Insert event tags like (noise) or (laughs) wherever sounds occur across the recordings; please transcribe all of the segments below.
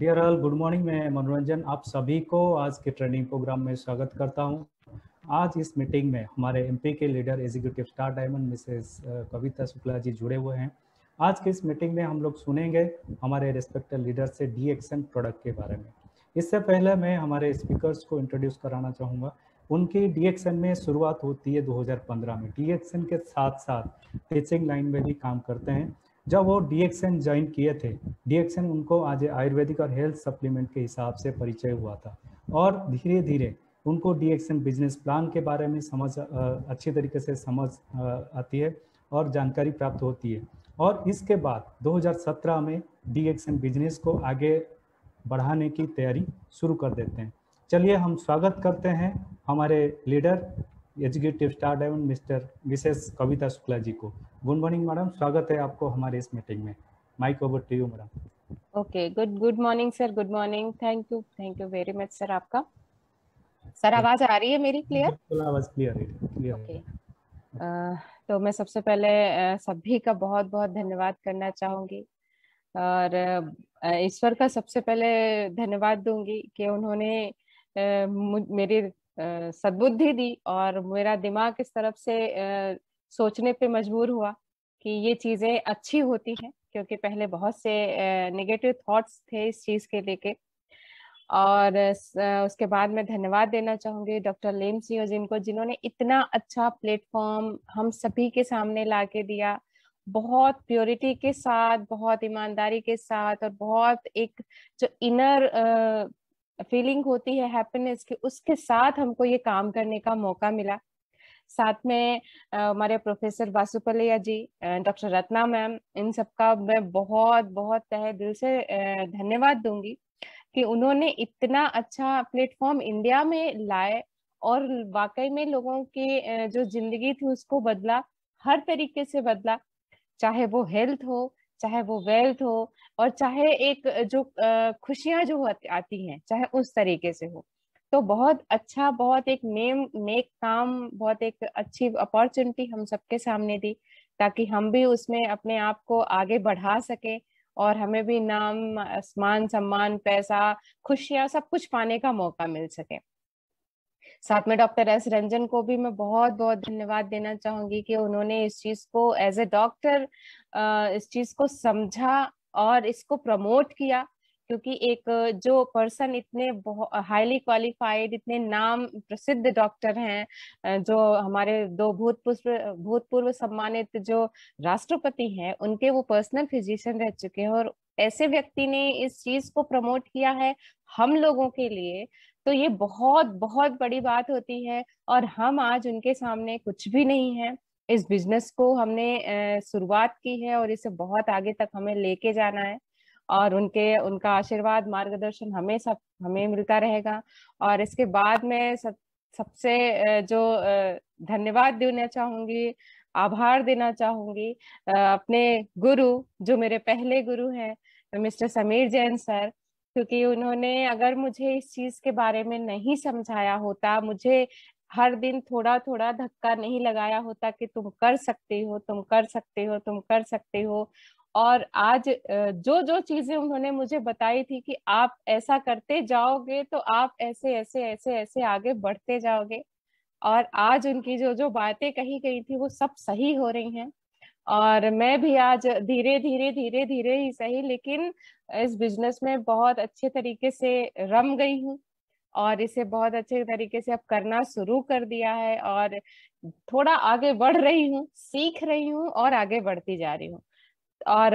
dear all good morning मैं मनोरंजन आप सभी को आज के ट्रेनिंग प्रोग्राम में स्वागत करता हूं आज इस मीटिंग में हमारे एमपी के leader executive star diamond Mrs Kavita Shukla ji जुड़े हुए हैं आज के इस मीटिंग में हम लोग सुनेंगे हमारे रिस्पेक्टेड लीडर से डी एक्शन प्रोडक्ट के बारे में इससे पहले मैं हमारे स्पीकर्स को इंट्रोड्यूस कराना चाहूँगा उनकी डी एक्शन में शुरुआत होती है 2015 में डी एक्शन के साथ साथ टीचिंग लाइन में भी काम करते हैं जब वो डीएक्सएन ज्वाइन किए थे डीएक्सएन उनको आज आयुर्वेदिक और हेल्थ सप्लीमेंट के हिसाब से परिचय हुआ था और धीरे धीरे उनको डीएक्सएन बिजनेस प्लान के बारे में समझ अच्छी तरीके से समझ आती है और जानकारी प्राप्त होती है और इसके बाद 2017 में डीएक्सएन बिजनेस को आगे बढ़ाने की तैयारी शुरू कर देते हैं चलिए हम स्वागत करते हैं हमारे leader executive star diamond Mr Mrs Kavita Shukla ji को गुड मॉर्निंग मैडम स्वागत है आपको हमारे इस मीटिंग में mic over to you madam okay good good morning sir good morning thank you thank you very much sir आपका सर आवाज आ रही है मेरी क्लियर बिल्कुल आवाज क्लियर है क्लियर ओके तो मैं सबसे पहले सभी का बहुत बहुत धन्यवाद करना चाहूंगी और ईश्वर का सबसे पहले धन्यवाद दूंगी कि उन्होंने मेरे सद्बुद्धि दी और मेरा दिमाग इस तरफ से सोचने पे मजबूर हुआ कि ये चीजें अच्छी होती हैं क्योंकि पहले बहुत से नेगेटिव थॉट्स थे इस चीज के लेके और उसके बाद मैं धन्यवाद देना चाहूंगी डॉक्टर लेम सिंह जिनको जिन्होंने इतना अच्छा प्लेटफॉर्म हम सभी के सामने ला के दिया बहुत प्योरिटी के साथ बहुत ईमानदारी के साथ और बहुत एक जो इनर फीलिंग होती है हैप्पीनेस की उसके साथ हमको ये काम करने का मौका मिला साथ में हमारे professor Vasupaliya ji doctor Ratna ma'am इन सबका मैं बहुत बहुत तहे दिल से धन्यवाद दूंगी कि उन्होंने इतना अच्छा प्लेटफॉर्म इंडिया में लाए और वाकई में लोगों की जो जिंदगी थी उसको बदला हर तरीके से बदला चाहे वो हेल्थ हो चाहे वो वेल्थ हो और चाहे एक जो खुशियां जो आती हैं चाहे उस तरीके से हो तो बहुत अच्छा बहुत एक नेम नेक काम बहुत एक अच्छी अपॉर्चुनिटी हम सबके सामने दी ताकि हम भी उसमें अपने आप को आगे बढ़ा सके और हमें भी नाम मान सम्मान पैसा खुशियाँ सब कुछ पाने का मौका मिल सके साथ में डॉक्टर एस रंजन को भी मैं बहुत बहुत धन्यवाद देना चाहूंगी कि उन्होंने इस चीज को एज ए डॉक्टर इस चीज को समझा और इसको प्रमोट किया क्योंकि एक जो पर्सन इतने हाईली क्वालिफाइड इतने नाम प्रसिद्ध डॉक्टर हैं जो हमारे दो भूतपूर्व भूतपूर्व सम्मानित जो राष्ट्रपति हैं उनके वो पर्सनल फिजिशियन रह चुके हैं और ऐसे व्यक्ति ने इस चीज को प्रमोट किया है हम लोगों के लिए तो ये बहुत बहुत बड़ी बात होती है और हम आज उनके सामने कुछ भी नहीं है इस बिजनेस को हमने शुरुआत की है और इसे बहुत आगे तक हमें लेके जाना है और उनके उनका आशीर्वाद मार्गदर्शन हमें सब हमें मिलता रहेगा और इसके बाद में सब सबसे जो धन्यवाद देना चाहूंगी आभार देना चाहूंगी अपने गुरु जो मेरे पहले गुरु हैं मिस्टर समीर जैन सर क्योंकि उन्होंने अगर मुझे इस चीज के बारे में नहीं समझाया होता मुझे हर दिन थोड़ा थोड़ा धक्का नहीं लगाया होता कि तुम कर सकते हो तुम कर सकते हो तुम कर सकते हो और आज जो जो चीजें उन्होंने मुझे बताई थी कि आप ऐसा करते जाओगे तो आप ऐसे ऐसे ऐसे ऐसे आगे बढ़ते जाओगे और आज उनकी जो जो बातें कही गई थी वो सब सही हो रही हैं और मैं भी आज धीरे धीरे धीरे धीरे ही सही लेकिन इस बिजनेस में बहुत अच्छे तरीके से रम गई हूँ और इसे बहुत अच्छे तरीके से अब करना शुरू कर दिया है और थोड़ा आगे बढ़ रही हूँ सीख रही हूँ और आगे बढ़ती जा रही हूँ और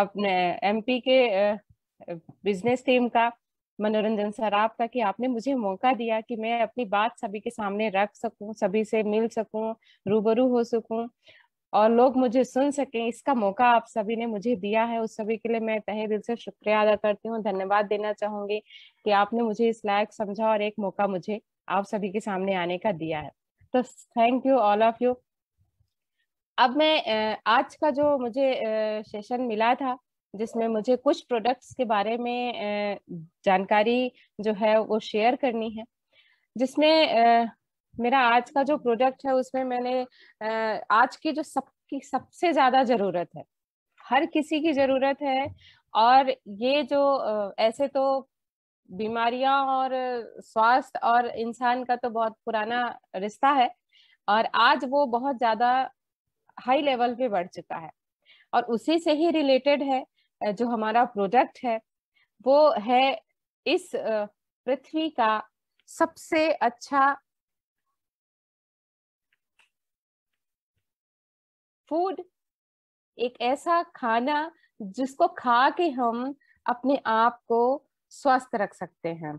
अपने एमपी के बिजनेस टीम का मनोरंजन सराफ का कि आपने मुझे मौका दिया कि मैं अपनी बात सभी के सामने रख सकूं सभी से मिल सकूं रूबरू हो सकूं और लोग मुझे सुन सकें इसका मौका आप सभी ने मुझे दिया है उस सभी के लिए मैं तहे दिल से शुक्रिया अदा करती हूँ धन्यवाद देना चाहूंगी कि आपने मुझे इस लायक समझा और एक मौका मुझे आप सभी के सामने आने का दिया है तो thank you all of you अब मैं आज का जो मुझे सेशन मिला था जिसमें मुझे कुछ प्रोडक्ट्स के बारे में जानकारी जो है वो शेयर करनी है जिसमें मेरा आज का जो प्रोडक्ट है उसमें मैंने आज की जो सबकी सबसे ज्यादा जरूरत है हर किसी की जरूरत है और ये जो ऐसे तो बीमारियां और स्वास्थ्य और इंसान का तो बहुत पुराना रिश्ता है और आज वो बहुत ज्यादा हाई लेवल पे बढ़ चुका है और उसी से ही रिलेटेड है जो हमारा प्रोडक्ट है वो है इस पृथ्वी का सबसे अच्छा फूड एक ऐसा खाना जिसको खा के हम अपने आप को स्वस्थ रख सकते हैं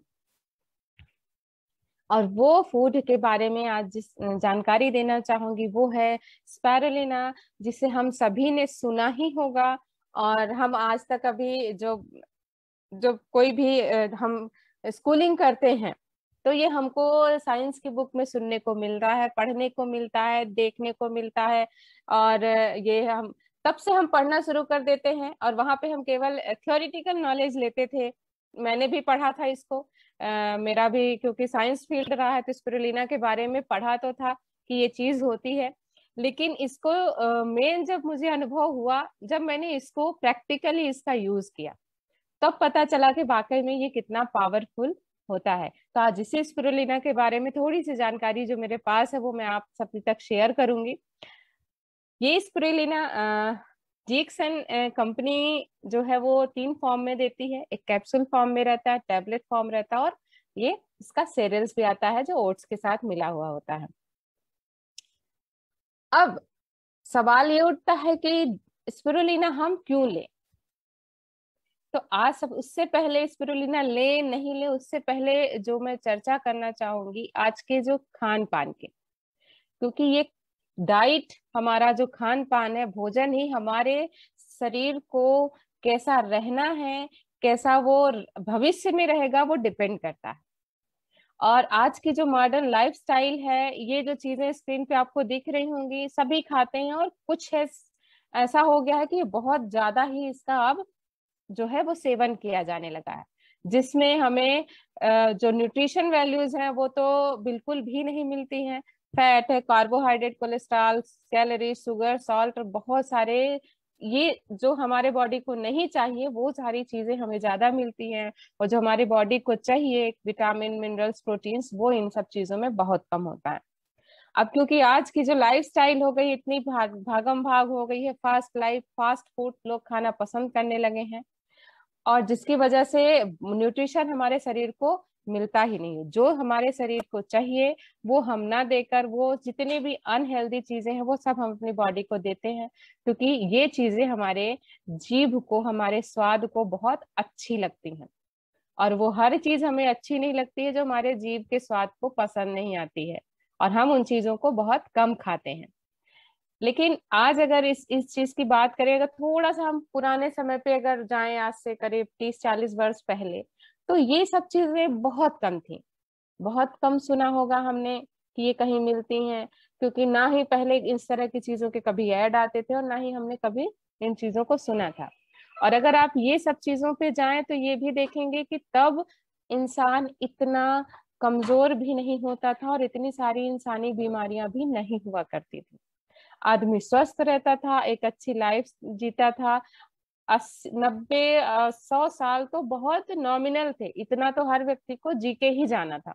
और वो फूड के बारे में आज जिस जानकारी देना चाहूंगी वो है स्पैरोना जिसे हम सभी ने सुना ही होगा और हम आज तक अभी जो जो कोई भी हम स्कूलिंग करते हैं तो ये हमको साइंस की बुक में सुनने को मिल रहा है पढ़ने को मिलता है देखने को मिलता है और ये हम तब से हम पढ़ना शुरू कर देते हैं और वहां पे हम केवल थ्योरिटिकल नॉलेज लेते थे मैंने भी पढ़ा था इसको आ, मेरा भी क्योंकि साइंस फील्ड रहा है तो स्पिरुलिना के बारे में पढ़ा तो था कि ये चीज होती है लेकिन इसको मेन जब मुझे अनुभव हुआ जब मैंने इसको प्रैक्टिकली इसका यूज किया तब पता चला कि वाकई में ये कितना पावरफुल होता है तो आज इसी स्पिरुलिना के बारे में थोड़ी सी जानकारी जो मेरे पास है वो मैं आप सभी तक शेयर करूंगी ये स्पिरुलिना जीक्सन कंपनी जो है वो तीन फॉर्म में देती है एक कैप्सूल फॉर्म में रहता है टेबलेट फॉर्म रहता है और ये इसका सेरेल्स भी आता है जो ओट्स के साथ मिला हुआ होता है अब सवाल ये उठता है कि स्पिरुलिना हम क्यों लें तो आज सब उससे पहले स्पिरुलिना ले नहीं ले उससे पहले जो मैं चर्चा करना चाहूंगी आज के जो खान पान के क्योंकि ये डाइट हमारा जो खान पान है भोजन ही हमारे शरीर को कैसा रहना है कैसा वो भविष्य में रहेगा वो डिपेंड करता है और आज की जो मॉडर्न लाइफस्टाइल है ये जो चीजें स्क्रीन पे आपको दिख रही होंगी सभी खाते हैं और कुछ है ऐसा हो गया है कि बहुत ज्यादा ही इसका अब जो है वो सेवन किया जाने लगा है जिसमें हमें जो न्यूट्रिशन वैल्यूज हैं वो तो बिल्कुल भी नहीं मिलती हैं फैट है carbohydrate cholesterol calorie sugar salt बहुत सारे ये जो हमारे बॉडी को नहीं चाहिए वो सारी चीजें हमें ज्यादा मिलती हैं और जो हमारे बॉडी को चाहिए विटामिन मिनरल्स प्रोटीन्स वो इन सब चीजों में बहुत कम होता है अब क्योंकि आज की जो लाइफस्टाइल हो गई इतनी भाग भागम भाग हो गई है फास्ट लाइफ फास्ट फूड लोग खाना पसंद करने लगे हैं और जिसकी वजह से न्यूट्रिशन हमारे शरीर को मिलता ही नहीं है जो हमारे शरीर को चाहिए वो हम ना देकर वो जितनी भी अनहेल्दी चीजें हैं वो सब हम अपनी बॉडी को देते हैं क्योंकि ये चीजें हमारे जीभ को हमारे स्वाद को बहुत अच्छी लगती हैं और वो हर चीज हमें अच्छी नहीं लगती है जो हमारे जीव के स्वाद को पसंद नहीं आती है और हम उन चीजों को बहुत कम खाते हैं लेकिन आज अगर इस इस चीज की बात करें अगर थोड़ा सा हम पुराने समय पे अगर जाएं आज से करीब तीस चालीस वर्ष पहले तो ये सब चीजें बहुत कम थी बहुत कम सुना होगा हमने कि ये कहीं मिलती हैं क्योंकि ना ही पहले इस तरह की चीजों के कभी ऐड आते थे और ना ही हमने कभी इन चीजों को सुना था और अगर आप ये सब चीजों पे जाएं तो ये भी देखेंगे कि तब इंसान इतना कमजोर भी नहीं होता था और इतनी सारी इंसानी बीमारियां भी नहीं हुआ करती थी आदमी स्वस्थ रहता था एक अच्छी लाइफ जीता था नब्बे सौ साल तो बहुत नॉमिनल थे इतना तो हर व्यक्ति को जी के ही जाना था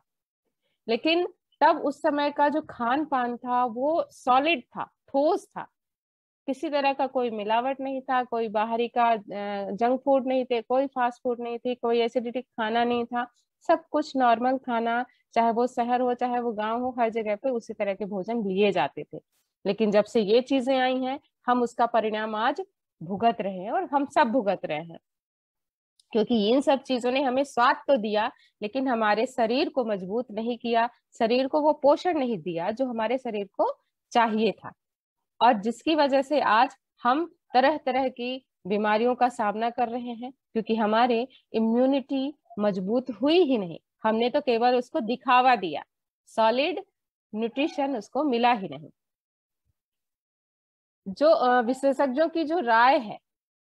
लेकिन तब उस समय का जो खान पान था वो सॉलिड था ठोस था किसी तरह का कोई मिलावट नहीं था कोई बाहरी का जंक फूड नहीं थे कोई फास्ट फूड नहीं थी कोई एसिडिटी खाना नहीं था सब कुछ नॉर्मल खाना चाहे वो शहर हो चाहे वो गांव हो हर जगह पे उसी तरह के भोजन लिए जाते थे लेकिन जब से ये चीजें आई हैं हम उसका परिणाम आज भुगत रहे हैं और हम सब भुगत रहे हैं क्योंकि इन सब चीजों ने हमें स्वाद तो दिया लेकिन हमारे शरीर को मजबूत नहीं किया शरीर को वो पोषण नहीं दिया जो हमारे शरीर को चाहिए था और जिसकी वजह से आज हम तरह तरह की बीमारियों का सामना कर रहे हैं क्योंकि हमारे इम्यूनिटी मजबूत हुई ही नहीं हमने तो केवल उसको दिखावा दिया सॉलिड न्यूट्रिशन उसको मिला ही नहीं जो विशेषज्ञों की जो राय है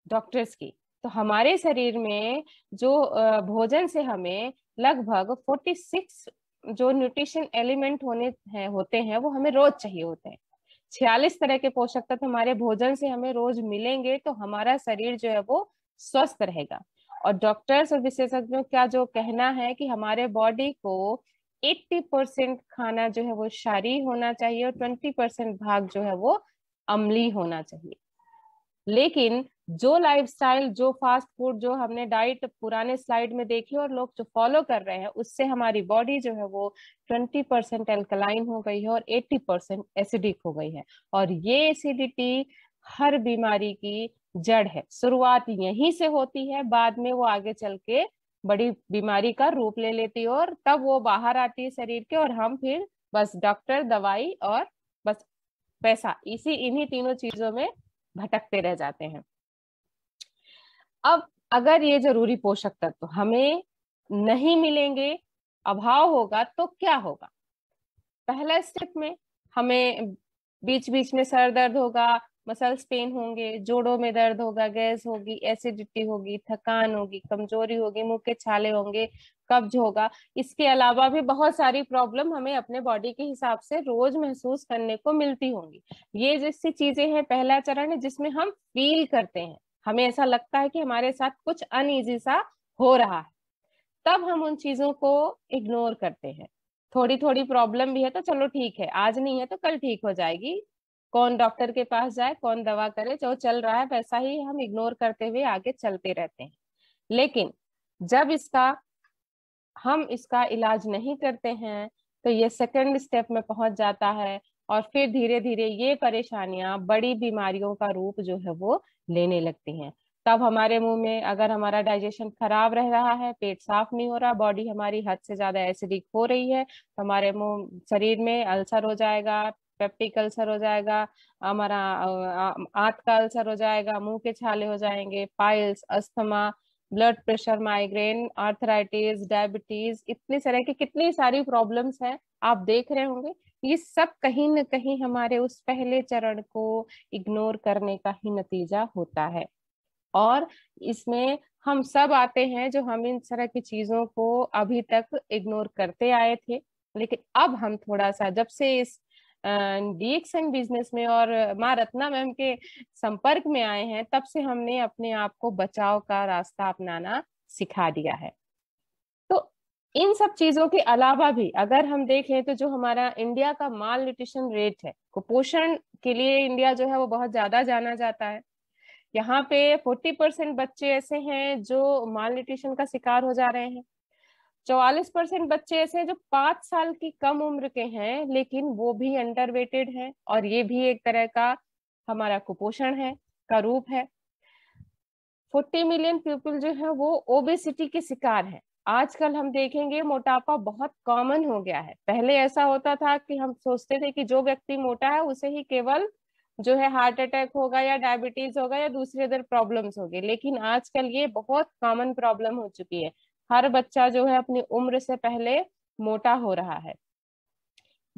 डॉक्टर्स की तो हमारे शरीर में जो भोजन से हमें लगभग 46 जो न्यूट्रिशन एलिमेंट होने हैं होते हैं वो हमें रोज चाहिए होते हैं छियालीस तरह के पोषक तत्व हमारे भोजन से हमें रोज मिलेंगे तो हमारा शरीर जो है वो स्वस्थ रहेगा और डॉक्टर्स और विशेषज्ञों का जो कहना है कि हमारे बॉडी को 80 परसेंट खाना जो है वो शारी होना चाहिए और 20 परसेंट भाग जो है वो अमली होना चाहिए लेकिन जो लाइफस्टाइल जो फास्ट फूड जो हमने डाइट पुराने स्लाइड में देखी और लोग जो फॉलो कर रहे हैं उससे हमारी बॉडी जो है वो 20 परसेंट एल्कलाइन हो गई है और 80 परसेंट एसिडिक हो गई है और ये एसिडिटी हर बीमारी की जड़ है शुरुआत यहीं से होती है बाद में वो आगे चल के बड़ी बीमारी का रूप ले लेती है और तब वो बाहर आती है शरीर के और हम फिर बस डॉक्टर दवाई और पैसा इसी इन्हीं तीनों चीजों में भटकते रह जाते हैं अब अगर ये जरूरी पोषक तत्व तो हमें नहीं मिलेंगे अभाव होगा तो क्या होगा पहला स्टेप में हमें बीच बीच में सर दर्द होगा मसल्स पेन होंगे जोड़ों में दर्द होगा गैस होगी एसिडिटी होगी थकान होगी कमजोरी होगी मुंह के छाले होंगे कब्ज होगा इसके अलावा भी बहुत सारी प्रॉब्लम हमें अपने बॉडी के हिसाब से रोज महसूस करने को मिलती होंगी ये जैसी चीजें हैं पहला चरण है जिसमें हम फील करते हैं हमें ऐसा लगता है कि हमारे साथ कुछ अनइजी सा हो रहा है तब हम उन चीजों को इग्नोर करते हैं थोड़ी थोड़ी प्रॉब्लम भी है तो चलो ठीक है आज नहीं है तो कल ठीक हो जाएगी कौन डॉक्टर के पास जाए कौन दवा करे जो चल रहा है वैसा ही हम इग्नोर करते हुए आगे चलते रहते हैं लेकिन जब इसका हम इसका इलाज नहीं करते हैं तो ये सेकेंड स्टेप में पहुंच जाता है और फिर धीरे धीरे ये परेशानियां बड़ी बीमारियों का रूप जो है वो लेने लगती हैं तब हमारे मुंह में अगर हमारा डाइजेशन खराब रह रहा है पेट साफ नहीं हो रहा बॉडी हमारी हद से ज्यादा एसिडिक हो रही है तो हमारे मुंह शरीर में अल्सर हो जाएगा पेप्टिक अल्सर हो जाएगा हमारा आंत का अल्सर हो जाएगा मुंह के छाले हो जाएंगे piles asthma blood pressure migraine arthritis diabetes इतने तरह की कितनी सारी प्रॉब्लम्स हैं आप देख रहे होंगे ये सब कहीं ना कहीं हमारे उस पहले चरण को इग्नोर करने का ही नतीजा होता है और इसमें हम सब आते हैं जो हम इन तरह की चीजों को अभी तक इग्नोर करते आए थे लेकिन अब हम थोड़ा सा जब से इस डीएक्सएन अं, बिजनेस में और माँ रत्ना मैम के संपर्क में आए हैं तब से हमने अपने आप को बचाव का रास्ता अपनाना सिखा दिया है तो इन सब चीजों के अलावा भी अगर हम देखें तो जो हमारा इंडिया का माल न्यूट्रिशन रेट है कुपोषण के लिए इंडिया जो है वो बहुत ज्यादा जाना जाता है यहाँ पे 40 परसेंट बच्चे ऐसे हैं जो माल न्यूट्रिशन का शिकार हो जा रहे हैं चौवालीस परसेंट बच्चे ऐसे हैं जो पांच साल की कम उम्र के हैं लेकिन वो भी अंडर वेटेड है और ये भी एक तरह का हमारा कुपोषण है का रूप है फोर्टी मिलियन पीपल जो है वो ओबेसिटी के शिकार है आजकल हम देखेंगे मोटापा बहुत कॉमन हो गया है पहले ऐसा होता था कि हम सोचते थे कि जो व्यक्ति मोटा है उसे ही केवल जो है हार्ट अटैक होगा या डायबिटीज होगा या दूसरे अदर प्रॉब्लम्स होगी लेकिन आजकल ये बहुत कॉमन प्रॉब्लम हो चुकी है हर बच्चा जो है अपनी उम्र से पहले मोटा हो रहा है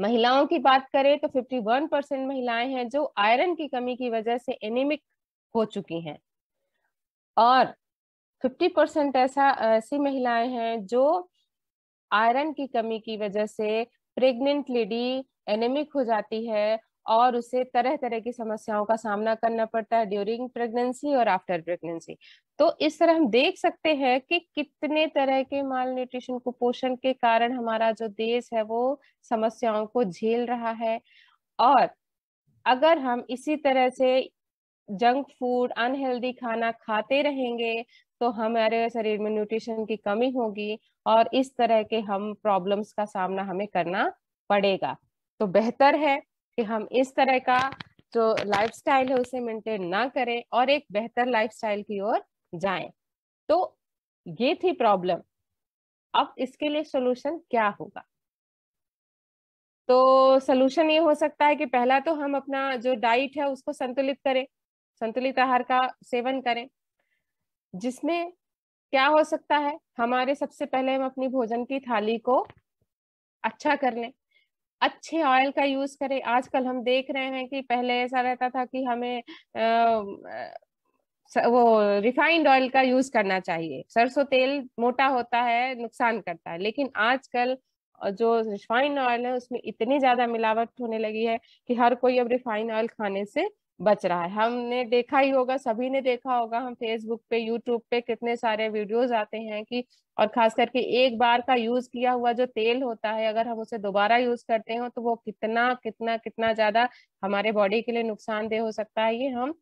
महिलाओं की बात करें तो 51 परसेंट महिलाएं हैं जो आयरन की कमी की वजह से एनिमिक हो चुकी हैं और 50 परसेंट ऐसा ऐसी महिलाएं हैं जो आयरन की कमी की वजह से प्रेग्नेंट लेडी एनेमिक हो जाती है और उसे तरह तरह की समस्याओं का सामना करना पड़ता है ड्यूरिंग प्रेगनेंसी और आफ्टर प्रेगनेंसी तो इस तरह हम देख सकते हैं कि कितने तरह के माल न्यूट्रिशन कुपोषण के कारण हमारा जो देश है वो समस्याओं को झेल रहा है और अगर हम इसी तरह से जंक फूड अनहेल्दी खाना खाते रहेंगे तो हमारे शरीर में न्यूट्रिशन की कमी होगी और इस तरह के हम प्रॉब्लम्स का सामना हमें करना पड़ेगा तो बेहतर है कि हम इस तरह का जो लाइफस्टाइल है उसे मेंटेन ना करें और एक बेहतर लाइफस्टाइल की ओर जाएं तो ये थी प्रॉब्लम अब इसके लिए सोल्यूशन क्या होगा तो सोल्यूशन ये हो सकता है कि पहला तो हम अपना जो डाइट है उसको संतुलित करें संतुलित आहार का सेवन करें जिसमें क्या हो सकता है हमारे सबसे पहले हम अपनी भोजन की थाली को अच्छा कर लें अच्छे ऑयल का यूज करें आजकल हम देख रहे हैं कि पहले ऐसा रहता था कि हमें आ, वो रिफाइंड ऑयल का यूज करना चाहिए सरसों तेल मोटा होता है नुकसान करता है लेकिन आजकल जो रिफाइंड ऑयल है उसमें इतनी ज्यादा मिलावट होने लगी है कि हर कोई अब रिफाइंड ऑयल खाने से बच रहा है हमने देखा ही होगा सभी ने देखा होगा हम फेसबुक पे यूट्यूब पे कितने सारे वीडियोस आते हैं कि और खास करके एक बार का यूज किया हुआ जो तेल होता है अगर हम उसे दोबारा यूज करते हो तो वो कितना कितना कितना ज्यादा हमारे बॉडी के लिए नुकसानदेह हो सकता है ये हम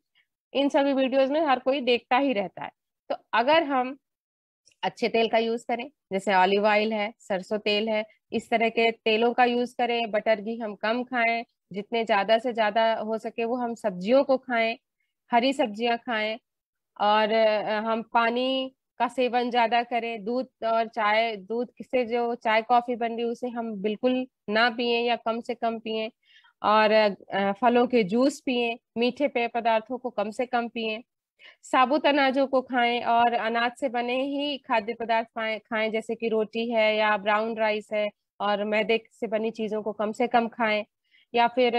इन सभी वीडियोज में हर कोई देखता ही रहता है तो अगर हम अच्छे तेल का यूज करें जैसे ऑलिव ऑयल है सरसों तेल है इस तरह के तेलों का यूज करें बटर घी हम कम खाएं जितने ज्यादा से ज्यादा हो सके वो हम सब्जियों को खाएं हरी सब्जियां खाएं और हम पानी का सेवन ज्यादा करें दूध और चाय दूध से जो चाय कॉफी बन रही उसे हम बिल्कुल ना पिए या कम से कम पिए और फलों के जूस पिए मीठे पेय पदार्थों को कम से कम पिए साबुत अनाजों को खाएं और अनाज से बने ही खाद्य पदार्थ खाएं खाएं जैसे कि रोटी है या ब्राउन राइस है और मैदे से बनी चीजों को कम से कम खाएं या फिर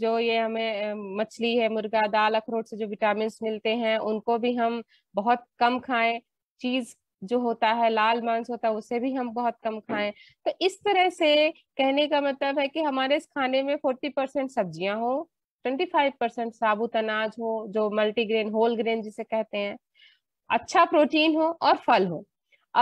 जो ये हमें मछली है मुर्गा दाल अखरोट से जो विटामिन मिलते हैं उनको भी हम बहुत कम खाएं चीज जो होता है लाल मांस होता है उसे भी हम बहुत कम खाएं तो इस तरह से कहने का मतलब है कि हमारे इस खाने में फोर्टी परसेंट सब्जियां हो ट्वेंटी फाइव परसेंट साबुत अनाज हो जो मल्टीग्रेन होल ग्रेन जिसे कहते हैं अच्छा प्रोटीन हो और फल हो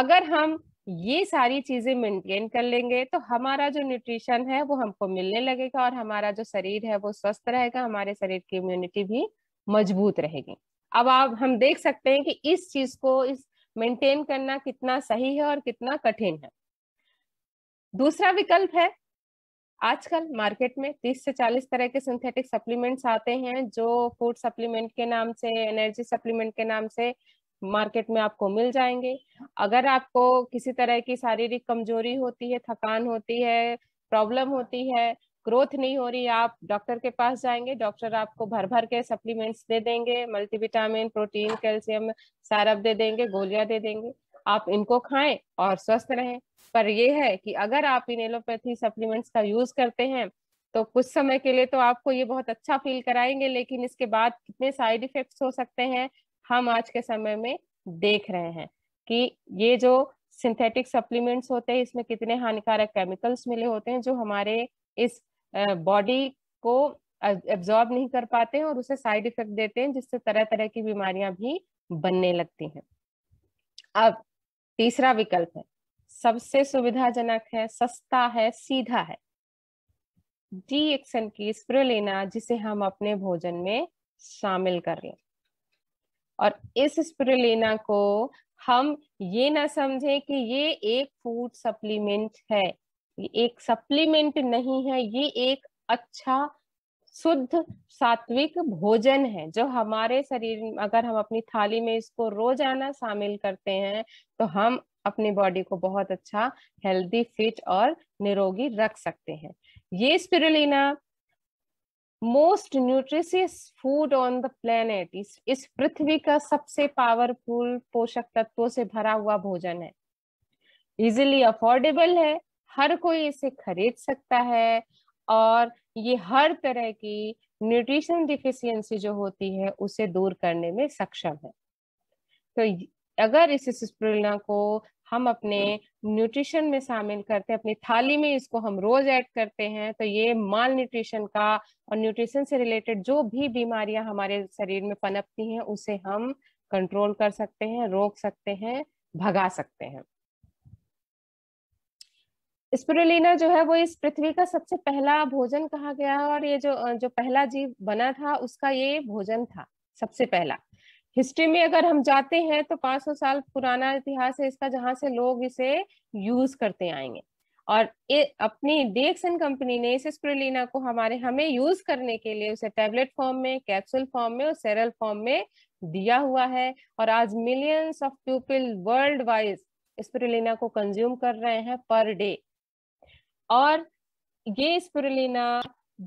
अगर हम ये सारी चीजें मेंटेन कर लेंगे तो हमारा जो न्यूट्रिशन है वो हमको मिलने लगेगा और हमारा जो शरीर है वो स्वस्थ रहेगा हमारे शरीर की इम्यूनिटी भी मजबूत रहेगी अब आप हम देख सकते हैं कि इस चीज को इस मेंटेन करना कितना सही है और कितना कठिन है दूसरा विकल्प है आजकल मार्केट में 30 से 40 तरह के सिंथेटिक सप्लीमेंट्स आते हैं जो फूड सप्लीमेंट के नाम से एनर्जी सप्लीमेंट के नाम से मार्केट में आपको मिल जाएंगे अगर आपको किसी तरह की शारीरिक कमजोरी होती है थकान होती है प्रॉब्लम होती है ग्रोथ नहीं हो रही आप डॉक्टर के पास जाएंगे डॉक्टर आपको भर भर के सप्लीमेंट्स दे देंगे मल्टीविटामिन प्रोटीन कैल्शियम सारप दे देंगे गोलियां दे देंगे आप इनको खाएं और स्वस्थ रहें पर यह है कि अगर आप इन एलोपैथी सप्लीमेंट्स का यूज करते हैं तो कुछ समय के लिए तो आपको ये बहुत अच्छा फील कराएंगे लेकिन इसके बाद कितने साइड इफेक्ट्स हो सकते हैं हम आज के समय में देख रहे हैं कि ये जो सिंथेटिक सप्लीमेंट्स होते हैं इसमें कितने हानिकारक केमिकल्स मिले होते हैं जो हमारे इस बॉडी को एब्जॉर्ब नहीं कर पाते हैं और उसे साइड इफेक्ट देते हैं जिससे तरह तरह की बीमारियां भी बनने लगती हैं अब तीसरा विकल्प है सबसे सुविधाजनक है सस्ता है सीधा है डी एक्सन की लेना जिसे हम अपने भोजन में शामिल कर लें और इस स्पिरुलिना को हम ये ना समझें कि ये एक फूड सप्लीमेंट है ये एक सप्लीमेंट नहीं है ये एक अच्छा शुद्ध सात्विक भोजन है जो हमारे शरीर अगर हम अपनी थाली में इसको रोजाना शामिल करते हैं तो हम अपनी बॉडी को बहुत अच्छा हेल्दी फिट और निरोगी रख सकते हैं ये spirulina most nutritious food on the planet इस इस पृथ्वी का सबसे पावरफुल पोषक तत्वों से भरा हुआ भोजन है इजिली अफोर्डेबल है हर कोई इसे खरीद सकता है और ये हर तरह की न्यूट्रिशन डिफिशियंसी जो होती है उसे दूर करने में सक्षम है तो अगर इस स्प्रुलना को हम अपने न्यूट्रिशन में शामिल करते हैं अपनी थाली में इसको हम रोज ऐड करते हैं तो ये माल न्यूट्रिशन का और न्यूट्रिशन से रिलेटेड जो भी बीमारियां हमारे शरीर में पनपती हैं उसे हम कंट्रोल कर सकते हैं रोक सकते हैं भगा सकते हैं स्पिरुलिना जो है वो इस पृथ्वी का सबसे पहला भोजन कहा गया है और ये जो जो पहला जीव बना था उसका ये भोजन था सबसे पहला हिस्ट्री में अगर हम जाते हैं तो 500 साल पुराना इतिहास है इसका जहां से लोग इसे यूज करते आएंगे और ए, अपनी डेक्सन कंपनी ने इस स्प्रिलिना को हमारे हमें यूज करने के लिए उसे टैबलेट फॉर्म में कैप्सूल फॉर्म में और सेरल फॉर्म में दिया हुआ है और आज millions of people world wise spirulina को कंज्यूम कर रहे हैं पर डे और ये स्प्रिलीना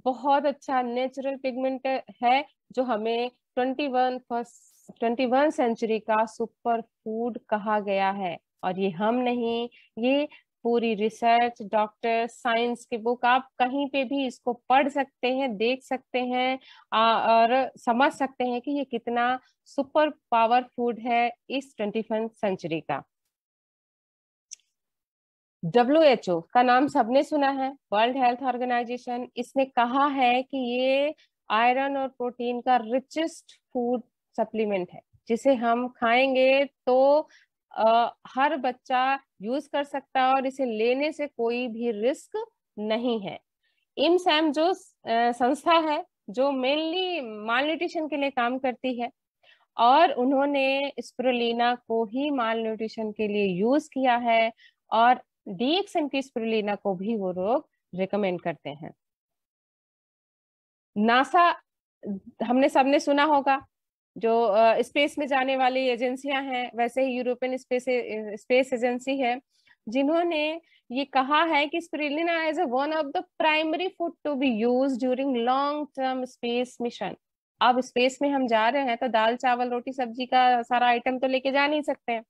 बहुत अच्छा नेचुरल पिगमेंट है जो हमें twenty one first twenty one century का सुपर फूड कहा गया है और ये हम नहीं ये पूरी रिसर्च डॉक्टर साइंस की बुक आप कहीं पे भी इसको पढ़ सकते हैं देख सकते हैं और समझ सकते हैं कि ये कितना सुपर पावर फूड है इस ट्वेंटी सेंचुरी का डब्ल्यू एच ओ का नाम सबने सुना है वर्ल्ड हेल्थ ऑर्गेनाइजेशन इसने कहा है कि ये आयरन और प्रोटीन का रिचेस्ट फूड सप्लीमेंट है जिसे हम खाएंगे तो आ, हर बच्चा यूज कर सकता है और इसे लेने से कोई भी रिस्क नहीं है इम्स एम जो आ, संस्था है जो मेनली माल न्यूट्रिशन के लिए काम करती है और उन्होंने स्प्रोलिना को ही माल न्यूट्रिशन के लिए यूज किया है और डीएक्सएम की स्प्रोलिना को भी वो लोग रिकमेंड करते हैं नासा हमने सबने सुना होगा जो स्पेस में जाने वाली एजेंसियां हैं वैसे ही यूरोपियन स्पेस स्पेस एजेंसी है जिन्होंने ये कहा है कि spirulina as a one of the primary food to be use during long term space mission अब स्पेस में हम जा रहे हैं तो दाल चावल रोटी सब्जी का सारा आइटम तो लेके जा नहीं सकते हैं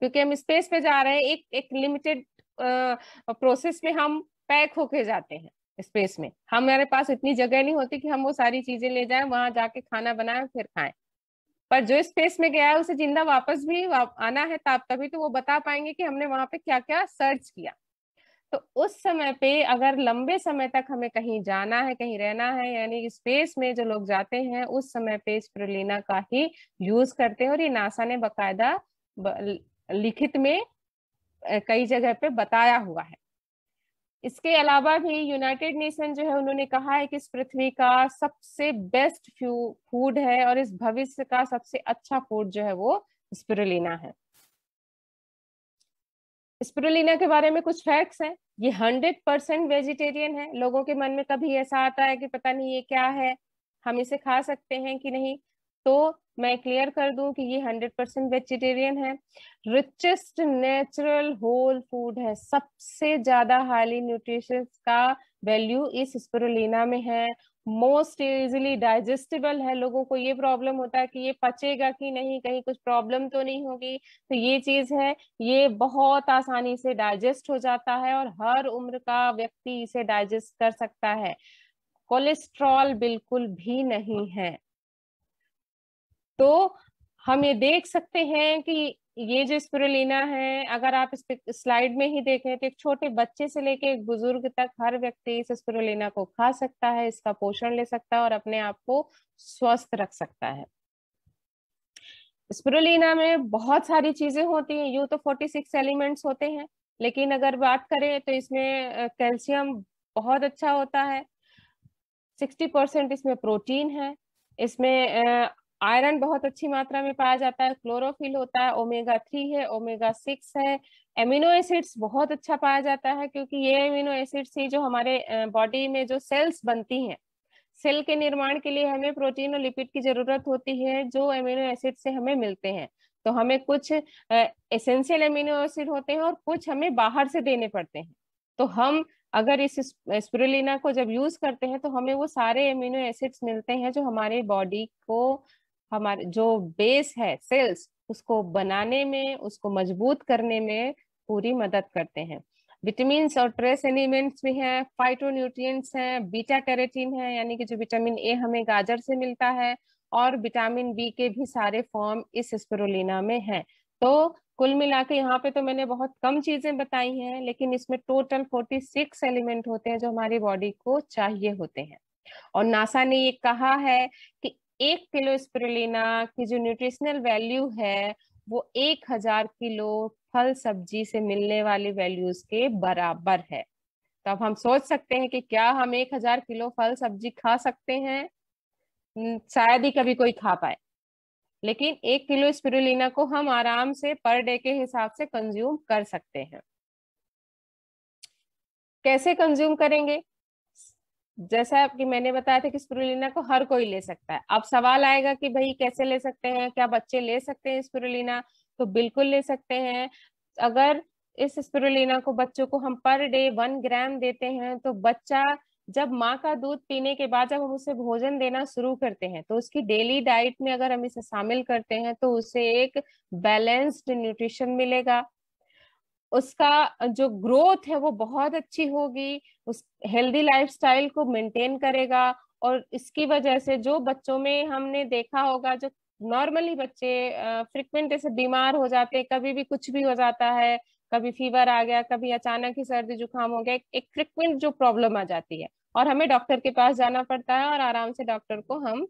क्योंकि हम स्पेस पे जा रहे हैं एक एक लिमिटेड प्रोसेस में हम पैक होके जाते हैं स्पेस में हमारे पास इतनी जगह नहीं होती कि हम वो सारी चीजें ले जाएं वहां जाके खाना बनाएं फिर खाएं पर जो स्पेस में गया है उसे जिंदा वापस भी वाप, आना है तब तभी तो वो बता पाएंगे कि हमने वहां पे क्या क्या सर्च किया तो उस समय पे अगर लंबे समय तक हमें कहीं जाना है कहीं रहना है यानी स्पेस में जो लोग जाते हैं उस समय पे स्प्रोलिना का ही यूज करते हैं और ये नासा ने बाकायदा लिखित में कई जगह पे बताया हुआ है इसके अलावा भी यूनाइटेड नेशन जो है उन्होंने कहा है कि इस पृथ्वी का सबसे बेस्ट फूड है और इस भविष्य का सबसे अच्छा फूड जो है वो स्पिरुलिना है स्पिरुलिना के बारे में कुछ फैक्ट्स हैं ये हंड्रेड परसेंट वेजिटेरियन है लोगों के मन में कभी ऐसा आता है कि पता नहीं ये क्या है हम इसे खा सकते हैं कि नहीं तो मैं क्लियर कर दूं कि ये 100 परसेंट वेजिटेरियन है रिचेस्ट नेचुरल होल फूड है सबसे ज्यादा हाईली न्यूट्रिश का वैल्यू इस स्पिरुलिना में है मोस्ट इजिली डाइजेस्टिबल है लोगों को ये प्रॉब्लम होता है कि ये पचेगा कि नहीं कहीं कुछ प्रॉब्लम तो नहीं होगी तो ये चीज है ये बहुत आसानी से डाइजेस्ट हो जाता है और हर उम्र का व्यक्ति इसे डाइजेस्ट कर सकता है कोलेस्ट्रॉल बिल्कुल भी नहीं है तो हम ये देख सकते हैं कि ये जो स्पिरुलिना है अगर आप इस स्लाइड में ही देखें तो एक छोटे बच्चे से लेके एक बुजुर्ग तक हर व्यक्ति इस स्पिरुलिना को खा सकता है इसका पोषण ले सकता है और अपने आप को स्वस्थ रख सकता है स्पिरुलिना में बहुत सारी चीजें होती हैं यू तो 46 एलिमेंट्स होते हैं लेकिन अगर बात करें तो इसमें कैल्शियम बहुत अच्छा होता है सिक्सटी परसेंट इसमें प्रोटीन है इसमें आयरन बहुत अच्छी मात्रा में पाया जाता है क्लोरोफिल होता है ओमेगा थ्री है ओमेगा सिक्स है एमिनो एसिड्स बहुत अच्छा पाया जाता है क्योंकि ये एमिनो एसिड्स ही जो हमारे बॉडी में जो सेल्स बनती हैं सेल के निर्माण के लिए हमें प्रोटीन और लिपिड की जरूरत होती है जो एमिनो एसिड से हमें मिलते हैं तो हमें कुछ एसेंशियल एमिनो एसिड होते हैं और कुछ हमें बाहर से देने पड़ते हैं तो हम अगर इस स्पिरुलिना को जब यूज करते हैं तो हमें वो सारे एमिनो एसिड्स मिलते हैं जो हमारे बॉडी को हमारे जो बेस है सेल्स उसको बनाने में उसको मजबूत करने में पूरी मदद करते हैं विटामिन और ट्रेस एलिमेंट्स भी हैं फाइटोन्यूट्रिएंट्स हैं बीटा कैरेटीन है यानी कि जो विटामिन ए हमें गाजर से मिलता है और विटामिन बी के भी सारे फॉर्म इस स्पिरुलिना में हैं तो कुल मिला के यहाँ पे तो मैंने बहुत कम चीजें बताई हैं लेकिन इसमें टोटल 46 एलिमेंट होते हैं जो हमारी बॉडी को चाहिए होते हैं और नासा ने ये कहा है कि एक किलो स्प्रिलिना की जो न्यूट्रिशनल वैल्यू है वो एक हजार किलो फल सब्जी से मिलने वाली वैल्यूज के बराबर है तो अब हम सोच सकते हैं कि क्या हम एक हजार किलो फल सब्जी खा सकते हैं शायद ही कभी कोई खा पाए लेकिन एक किलो स्पिरुलिना को हम आराम से पर डे के हिसाब से कंज्यूम कर सकते हैं कैसे कंज्यूम करेंगे जैसा कि मैंने बताया था कि स्पिरुलिना को हर कोई ले सकता है अब सवाल आएगा कि भाई कैसे ले सकते हैं क्या बच्चे ले सकते हैं स्पिरुलिना तो बिल्कुल ले सकते हैं अगर इस स्पिरुलिना को बच्चों को हम पर डे वन ग्राम देते हैं तो बच्चा जब माँ का दूध पीने के बाद जब हम उसे भोजन देना शुरू करते हैं तो उसकी डेली डाइट में अगर हम इसे शामिल करते हैं तो उसे एक बैलेंस्ड न्यूट्रिशन मिलेगा उसका जो ग्रोथ है वो बहुत अच्छी होगी उस हेल्दी लाइफस्टाइल को मेंटेन करेगा और इसकी वजह से जो बच्चों में हमने देखा होगा जो नॉर्मली बच्चे फ्रिक्वेंट ऐसे बीमार हो जाते हैं कभी भी कुछ भी हो जाता है कभी फीवर आ गया कभी अचानक ही सर्दी जुकाम हो गया एक फ्रिक्वेंट जो प्रॉब्लम आ जाती है और हमें डॉक्टर के पास जाना पड़ता है और आराम से डॉक्टर को हम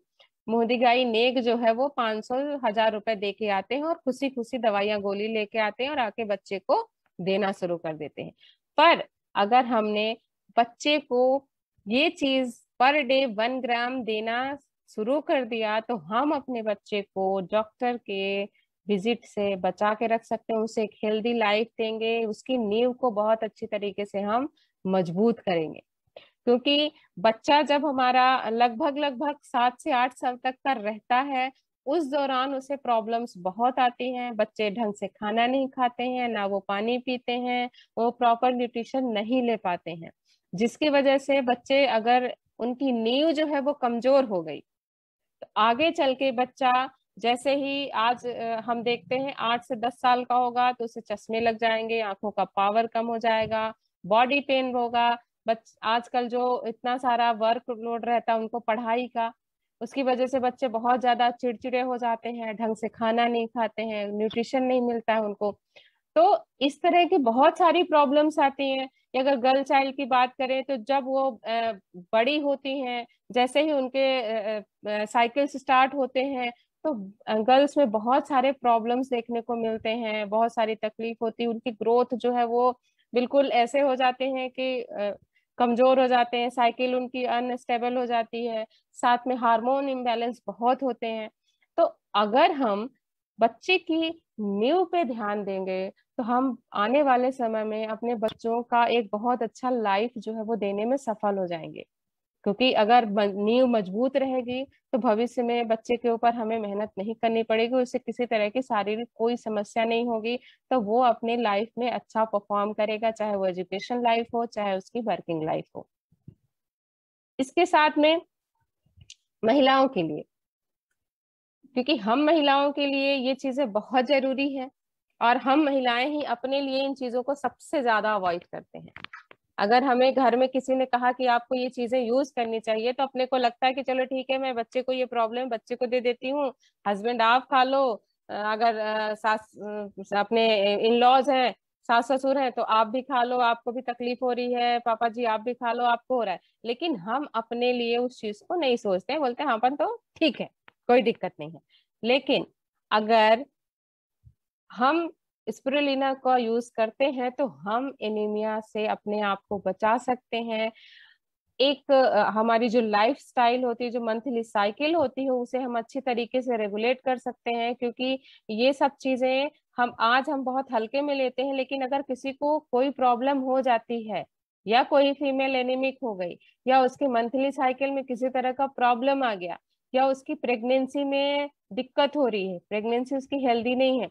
मोहदिगाई नेग जो है वो पाँच सौ हजार रुपए दे के आते हैं और खुशी खुशी दवाइयाँ गोली लेके आते हैं और आके बच्चे को देना शुरू कर देते हैं पर अगर हमने बच्चे को ये चीज पर डे वन ग्राम देना शुरू कर दिया तो हम अपने बच्चे को डॉक्टर के विजिट से बचा के रख सकते हैं उसे एक हेल्दी लाइफ देंगे उसकी नींव को बहुत अच्छी तरीके से हम मजबूत करेंगे क्योंकि बच्चा जब हमारा लगभग लगभग सात से आठ साल तक का रहता है उस दौरान उसे प्रॉब्लम्स बहुत आती हैं बच्चे ढंग से खाना नहीं खाते हैं ना वो पानी पीते हैं वो प्रॉपर न्यूट्रिशन नहीं ले पाते हैं जिसकी वजह से बच्चे अगर उनकी नींव जो है वो कमजोर हो गई तो आगे चल के बच्चा जैसे ही आज हम देखते हैं आठ से दस साल का होगा तो उसे चश्मे लग जाएंगे आंखों का पावर कम हो जाएगा बॉडी पेन होगा बच आजकल जो इतना सारा वर्क लोड रहता है उनको पढ़ाई का उसकी वजह से बच्चे बहुत ज्यादा चिड़चिड़े हो जाते हैं ढंग से खाना नहीं खाते हैं न्यूट्रिशन नहीं मिलता है उनको तो इस तरह की बहुत सारी प्रॉब्लम्स आती हैं अगर गर्ल चाइल्ड की बात करें तो जब वो बड़ी होती हैं जैसे ही उनके साइकिल्स स्टार्ट होते हैं तो गर्ल्स में बहुत सारे प्रॉब्लम्स देखने को मिलते हैं बहुत सारी तकलीफ होती है उनकी ग्रोथ जो है वो बिल्कुल ऐसे हो जाते हैं कि कमजोर हो जाते हैं साइकिल उनकी अनस्टेबल हो जाती है साथ में हार्मोन इम्बेलेंस बहुत होते हैं तो अगर हम बच्चे की नींव पे ध्यान देंगे तो हम आने वाले समय में अपने बच्चों का एक बहुत अच्छा लाइफ जो है वो देने में सफल हो जाएंगे क्योंकि अगर नींव मजबूत रहेगी तो भविष्य में बच्चे के ऊपर हमें मेहनत नहीं करनी पड़ेगी उसे किसी तरह की शारीरिक कोई समस्या नहीं होगी तो वो अपने लाइफ में अच्छा परफॉर्म करेगा चाहे वो एजुकेशन लाइफ हो चाहे उसकी वर्किंग लाइफ हो इसके साथ में महिलाओं के लिए क्योंकि हम महिलाओं के लिए ये चीजें बहुत जरूरी है और हम महिलाएं ही अपने लिए इन चीजों को सबसे ज्यादा अवॉइड करते हैं अगर हमें घर में किसी ने कहा कि आपको ये चीजें यूज करनी चाहिए तो अपने को लगता है कि चलो ठीक है मैं बच्चे को ये प्रॉब्लम बच्चे को दे देती हूँ हस्बैंड आप खा लो अगर सास अपने इन लॉज हैं सास ससुर हैं तो आप भी खा लो आपको भी तकलीफ हो रही है पापा जी आप भी खा लो आपको हो रहा है लेकिन हम अपने लिए उस चीज को नहीं सोचते हैं बोलते हैं हाँ, अपन तो ठीक है कोई दिक्कत नहीं है लेकिन अगर हम स्पिरुलिना का यूज करते हैं तो हम एनीमिया से अपने आप को बचा सकते हैं एक हमारी जो लाइफ स्टाइल होती है जो मंथली साइकिल होती है उसे हम अच्छे तरीके से रेगुलेट कर सकते हैं क्योंकि ये सब चीजें हम आज हम बहुत हल्के में लेते हैं लेकिन अगर किसी को कोई प्रॉब्लम हो जाती है या कोई फीमेल एनिमिक हो गई या उसके मंथली साइकिल में किसी तरह का प्रॉब्लम आ गया या उसकी प्रेगनेंसी में दिक्कत हो रही है प्रेगनेंसी उसकी हेल्दी नहीं है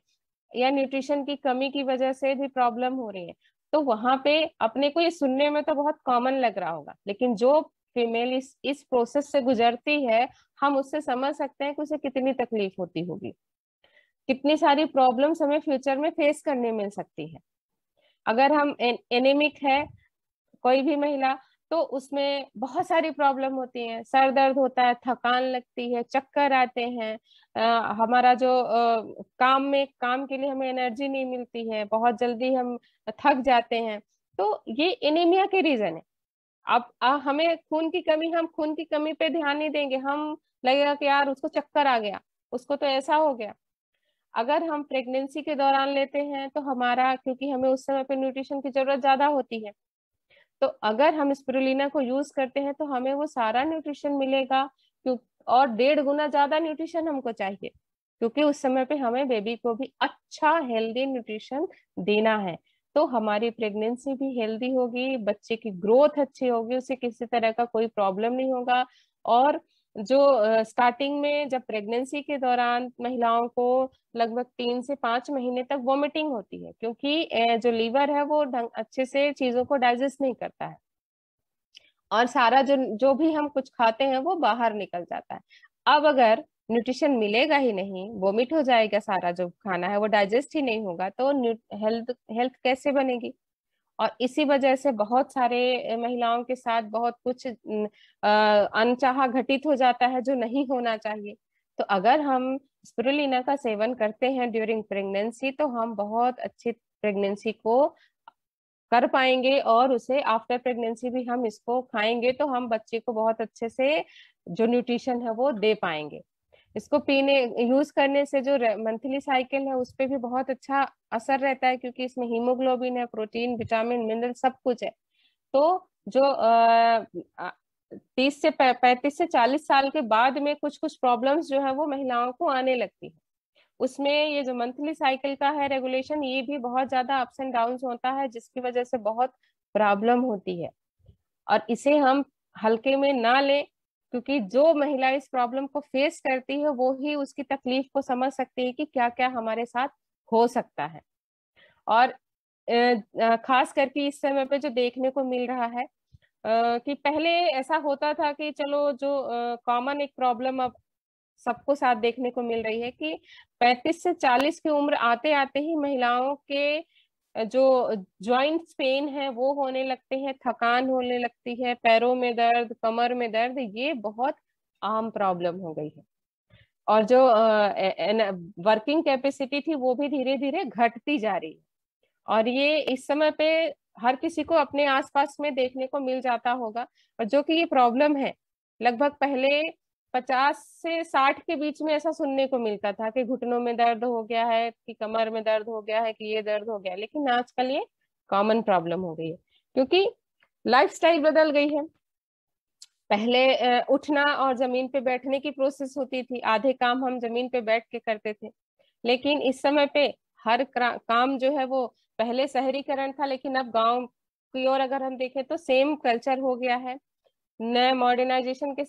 या न्यूट्रिशन की कमी की वजह से भी प्रॉब्लम हो रही है तो वहां पे अपने को ये सुनने में तो बहुत कॉमन लग रहा होगा लेकिन जो फीमेल इस इस प्रोसेस से गुजरती है हम उससे समझ सकते हैं कि उसे कितनी तकलीफ होती होगी कितनी सारी प्रॉब्लम हमें फ्यूचर में फेस करने मिल सकती है अगर हम एनेमिक है कोई भी महिला तो उसमें बहुत सारी प्रॉब्लम होती है सर दर्द होता है थकान लगती है चक्कर आते हैं आ, हमारा जो आ, काम में काम के लिए हमें एनर्जी नहीं मिलती है बहुत जल्दी हम थक जाते हैं तो ये एनीमिया के रीजन है अब आ, हमें खून की कमी हम खून की कमी पे ध्यान नहीं देंगे हम लगेगा कि यार उसको चक्कर आ गया उसको तो ऐसा हो गया अगर हम प्रेगनेंसी के दौरान लेते हैं तो हमारा क्योंकि हमें उस समय पे न्यूट्रिशन की जरूरत ज्यादा होती है तो अगर हम स्पिरुलिना को यूज करते हैं तो हमें वो सारा न्यूट्रिशन मिलेगा और डेढ़ गुना ज्यादा न्यूट्रिशन हमको चाहिए क्योंकि उस समय पे हमें बेबी को भी अच्छा हेल्दी न्यूट्रिशन देना है तो हमारी प्रेगनेंसी भी हेल्दी होगी बच्चे की ग्रोथ अच्छी होगी उसे किसी तरह का कोई प्रॉब्लम नहीं होगा और जो स्टार्टिंग में जब प्रेगनेंसी के दौरान महिलाओं को लगभग तीन से पांच महीने तक वॉमिटिंग होती है क्योंकि जो लीवर है वो ढंग अच्छे से चीजों को डाइजेस्ट नहीं करता है और सारा जो जो भी हम कुछ खाते हैं वो बाहर निकल जाता है अब अगर न्यूट्रिशन मिलेगा ही नहीं वोमिट हो जाएगा सारा जो खाना है वो डाइजेस्ट ही नहीं होगा तो हेल्थ हेल्थ कैसे बनेगी और इसी वजह से बहुत सारे महिलाओं के साथ बहुत कुछ अनचाहा घटित हो जाता है जो नहीं होना चाहिए तो अगर हम स्पिरुलिना का सेवन करते हैं ड्यूरिंग प्रेगनेंसी तो हम बहुत अच्छी प्रेगनेंसी को कर पाएंगे और उसे आफ्टर प्रेगनेंसी भी हम इसको खाएंगे तो हम बच्चे को बहुत अच्छे से जो न्यूट्रिशन है वो दे पाएंगे इसको पीने यूज करने से जो मंथली साइकिल है उस पर भी बहुत अच्छा असर रहता है क्योंकि इसमें हीमोग्लोबिन है प्रोटीन विटामिन मिनरल सब कुछ है तो जो तीस से पैंतीस से चालीस साल के बाद में कुछ कुछ प्रॉब्लम्स जो है वो महिलाओं को आने लगती है उसमें ये जो मंथली साइकिल का है रेगुलेशन ये भी बहुत ज्यादा अप्स एंड डाउन होता है जिसकी वजह से बहुत प्रॉब्लम होती है और इसे हम हल्के में ना लें क्योंकि जो महिला इस प्रॉब्लम को फेस करती है वो ही उसकी तकलीफ को समझ सकती है कि क्या क्या हमारे साथ हो सकता है और खास करके इस समय पे जो देखने को मिल रहा है कि पहले ऐसा होता था कि चलो जो कॉमन एक प्रॉब्लम अब सबको साथ देखने को मिल रही है कि 35 से 40 की उम्र आते आते ही महिलाओं के जो जॉइंट्स पेन है वो होने लगते हैं थकान होने लगती है पैरों में दर्द कमर में दर्द ये बहुत आम प्रॉब्लम हो गई है और जो वर्किंग uh, कैपेसिटी थी वो भी धीरे धीरे घटती जा रही है और ये इस समय पे हर किसी को अपने आसपास में देखने को मिल जाता होगा और जो कि ये प्रॉब्लम है लगभग पहले पचास से साठ के बीच में ऐसा सुनने को मिलता था कि घुटनों में दर्द हो गया है कि कमर में दर्द हो गया है कि ये दर्द हो गया लेकिन आजकल ये कॉमन प्रॉब्लम हो गई है क्योंकि लाइफस्टाइल बदल गई है पहले उठना और जमीन पे बैठने की प्रोसेस होती थी आधे काम हम जमीन पे बैठ के करते थे लेकिन इस समय पे हर काम जो है वो पहले शहरीकरण था लेकिन अब गांव की ओर अगर हम देखें तो सेम कल्चर हो गया है नए मॉडर्नाइजेशन के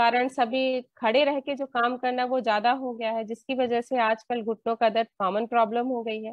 कारण सभी खड़े रह के जो काम करना वो ज्यादा हो गया है जिसकी वजह से आजकल घुटनों का दर्द कॉमन प्रॉब्लम हो गई है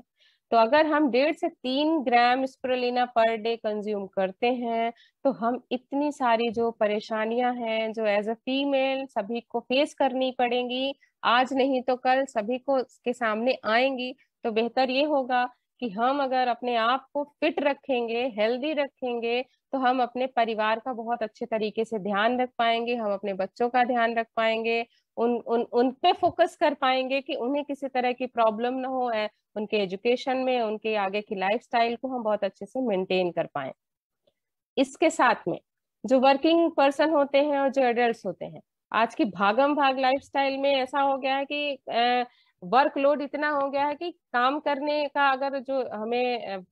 तो अगर हम डेढ़ से तीन ग्राम स्प्रोलिना पर डे कंज्यूम करते हैं तो हम इतनी सारी जो परेशानियां हैं जो एज अ फीमेल सभी को फेस करनी पड़ेंगी आज नहीं तो कल सभी को के सामने आएंगी तो बेहतर ये होगा कि हम अगर अपने आप को फिट रखेंगे हेल्दी रखेंगे तो हम अपने परिवार का बहुत अच्छे तरीके से ध्यान रख पाएंगे हम अपने बच्चों का ध्यान रख पाएंगे उन उन उन पे फोकस कर पाएंगे कि उन्हें किसी तरह की प्रॉब्लम ना हो है उनके एजुकेशन में उनके आगे की लाइफस्टाइल को हम बहुत अच्छे से मेंटेन कर पाए इसके साथ में जो वर्किंग पर्सन होते हैं और जो एडल्ट होते हैं आज की भागम भाग लाइफस्टाइल में ऐसा हो गया है कि वर्कलोड इतना हो गया है कि काम करने का अगर जो हमें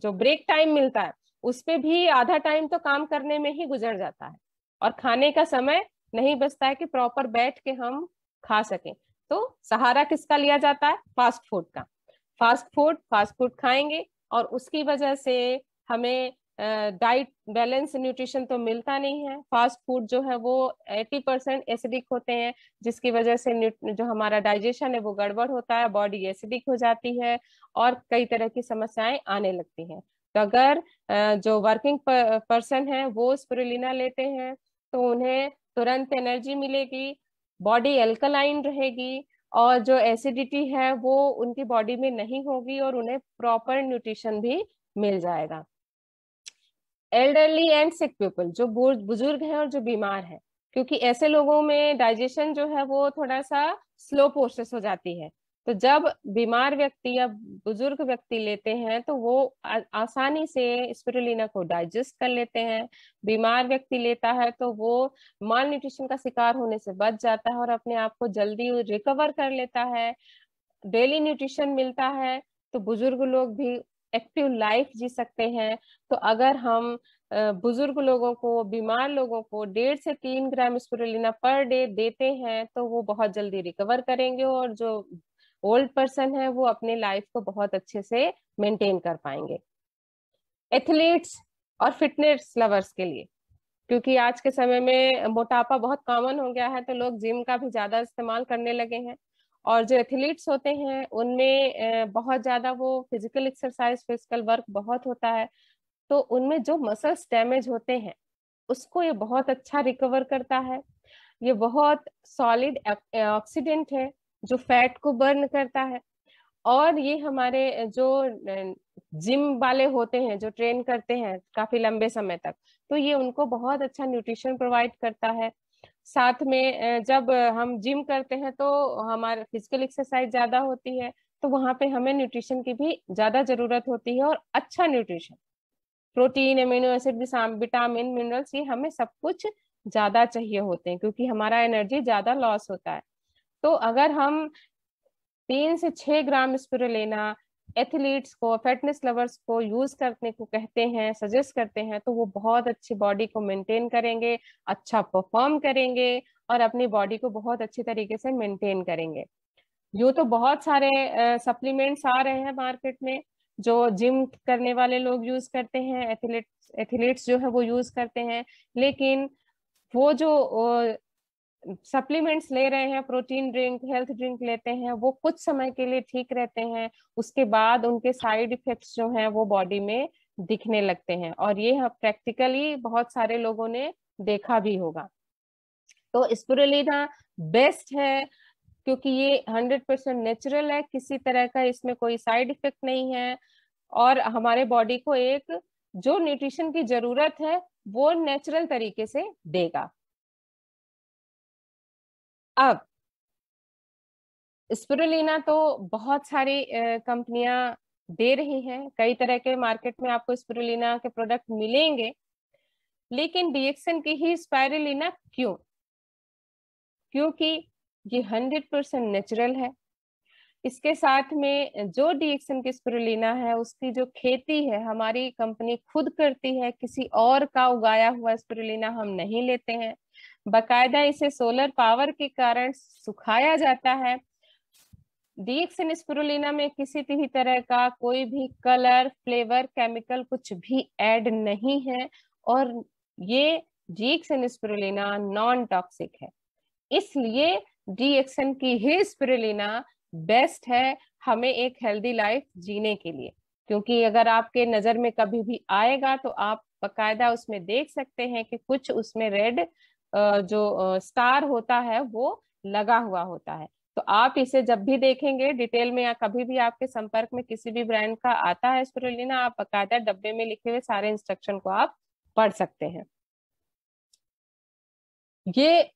जो ब्रेक टाइम मिलता है उस पर भी आधा टाइम तो काम करने में ही गुजर जाता है और खाने का समय नहीं बचता है कि प्रॉपर बैठ के हम खा सकें तो सहारा किसका लिया जाता है फास्ट फूड का फास्ट फूड फास्ट फूड खाएंगे और उसकी वजह से हमें डाइट बैलेंस न्यूट्रिशन तो मिलता नहीं है फास्ट फूड जो है वो 80 परसेंट एसिडिक होते हैं जिसकी वजह से जो हमारा डाइजेशन है वो गड़बड़ होता है बॉडी एसिडिक हो जाती है और कई तरह की समस्याएं आने लगती हैं तो अगर जो वर्किंग पर्सन है वो स्पिरुलिना लेते हैं तो उन्हें तुरंत एनर्जी मिलेगी बॉडी एल्कलाइन रहेगी और जो एसिडिटी है वो उनकी बॉडी में नहीं होगी और उन्हें प्रॉपर न्यूट्रिशन भी मिल जाएगा एल्डरली एंड सिक पीपल जो बुजुर्ग हैं और जो बीमार हैं क्योंकि ऐसे लोगों में डाइजेशन जो है वो थोड़ा सा स्लो प्रोसेस हो जाती है तो जब बीमार व्यक्ति या बुजुर्ग व्यक्ति लेते हैं तो वो आ, आसानी से स्पिरुलिना को डाइजेस्ट कर लेते हैं बीमार व्यक्ति लेता है तो वो माल न्यूट्रिशन का शिकार होने से बच जाता है और अपने आप को जल्दी रिकवर कर लेता है डेली न्यूट्रिशन मिलता है तो बुजुर्ग लोग भी एक्टिव लाइफ जी सकते हैं तो अगर हम बुजुर्ग लोगों को बीमार लोगों को डेढ़ से तीन ग्राम स्पिरुलिना पर डे देते हैं तो वो बहुत जल्दी रिकवर करेंगे और जो ओल्ड पर्सन है वो अपने लाइफ को बहुत अच्छे से मेंटेन कर पाएंगे एथलीट्स और फिटनेस लवर्स के लिए क्योंकि आज के समय में मोटापा बहुत कॉमन हो गया है तो लोग जिम का भी ज्यादा इस्तेमाल करने लगे हैं और जो एथलीट्स होते हैं उनमें बहुत ज़्यादा वो फिजिकल एक्सरसाइज फिजिकल वर्क बहुत होता है तो उनमें जो मसल्स डैमेज होते हैं उसको ये बहुत अच्छा रिकवर करता है ये बहुत सॉलिड ऑक्सीडेंट है जो फैट को बर्न करता है और ये हमारे जो जिम वाले होते हैं जो ट्रेन करते हैं काफी लंबे समय तक तो ये उनको बहुत अच्छा न्यूट्रिशन प्रोवाइड करता है साथ में जब हम जिम करते हैं तो हमारे फिजिकल एक्सरसाइज ज्यादा होती है तो वहां पे हमें न्यूट्रिशन की भी ज्यादा जरूरत होती है और अच्छा nutrition protein amino acid vitamin minerals ये हमें सब कुछ ज्यादा चाहिए होते हैं क्योंकि हमारा एनर्जी ज्यादा लॉस होता है तो अगर हम तीन से छह ग्राम लेना एथलीट्स को फिटनेस लवर्स को यूज करने को कहते हैं सजेस्ट करते हैं तो वो बहुत अच्छी बॉडी को मेंटेन करेंगे अच्छा परफॉर्म करेंगे और अपनी बॉडी को बहुत अच्छे तरीके से मेंटेन करेंगे यूँ तो बहुत सारे सप्लीमेंट्स uh, आ रहे हैं मार्केट में जो जिम करने वाले लोग यूज करते हैं एथलीट्स एथलीट्स जो है वो यूज करते हैं लेकिन वो जो सप्लीमेंट्स ले रहे हैं प्रोटीन ड्रिंक हेल्थ ड्रिंक लेते हैं वो कुछ समय के लिए ठीक रहते हैं उसके बाद उनके साइड इफेक्ट्स जो हैं वो बॉडी में दिखने लगते हैं और ये हाँ प्रैक्टिकली बहुत सारे लोगों ने देखा भी होगा तो स्पुरलिना बेस्ट है क्योंकि ये 100 परसेंट नेचुरल है किसी तरह का इसमें कोई साइड इफेक्ट नहीं है और हमारे बॉडी को एक जो न्यूट्रिशन की जरूरत है वो नेचुरल तरीके से देगा अब स्पिरुलिना तो बहुत सारी कंपनियां दे रही हैं कई तरह के मार्केट में आपको स्पिरुलिना के प्रोडक्ट मिलेंगे लेकिन डीएक्सन की ही स्पायरुलिना क्यों क्योंकि ये हंड्रेड परसेंट नेचुरल है इसके साथ में जो डीएक्सन की स्पिरुलिना है उसकी जो खेती है हमारी कंपनी खुद करती है किसी और का उगाया हुआ स्पिरुलिना हम नहीं लेते हैं बकायदा इसे सोलर पावर के कारण सुखाया जाता है डीएक्सन में किसी भी तरह का कोई भी कलर फ्लेवर केमिकल कुछ भी ऐड नहीं है और ये डीएक्सन नॉन टॉक्सिक है इसलिए डीएक्सन की ही स्पुरुलिना बेस्ट है हमें एक हेल्दी लाइफ जीने के लिए क्योंकि अगर आपके नजर में कभी भी आएगा तो आप बकायदा उसमें देख सकते हैं कि कुछ उसमें रेड जो स्टार होता है वो लगा हुआ होता है तो आप इसे जब भी देखेंगे डिटेल में या कभी भी आपके संपर्क में किसी भी ब्रांड का आता है स्पिरुलिना आप बकायदा डब्बे में लिखे हुए सारे इंस्ट्रक्शन को आप पढ़ सकते हैं ये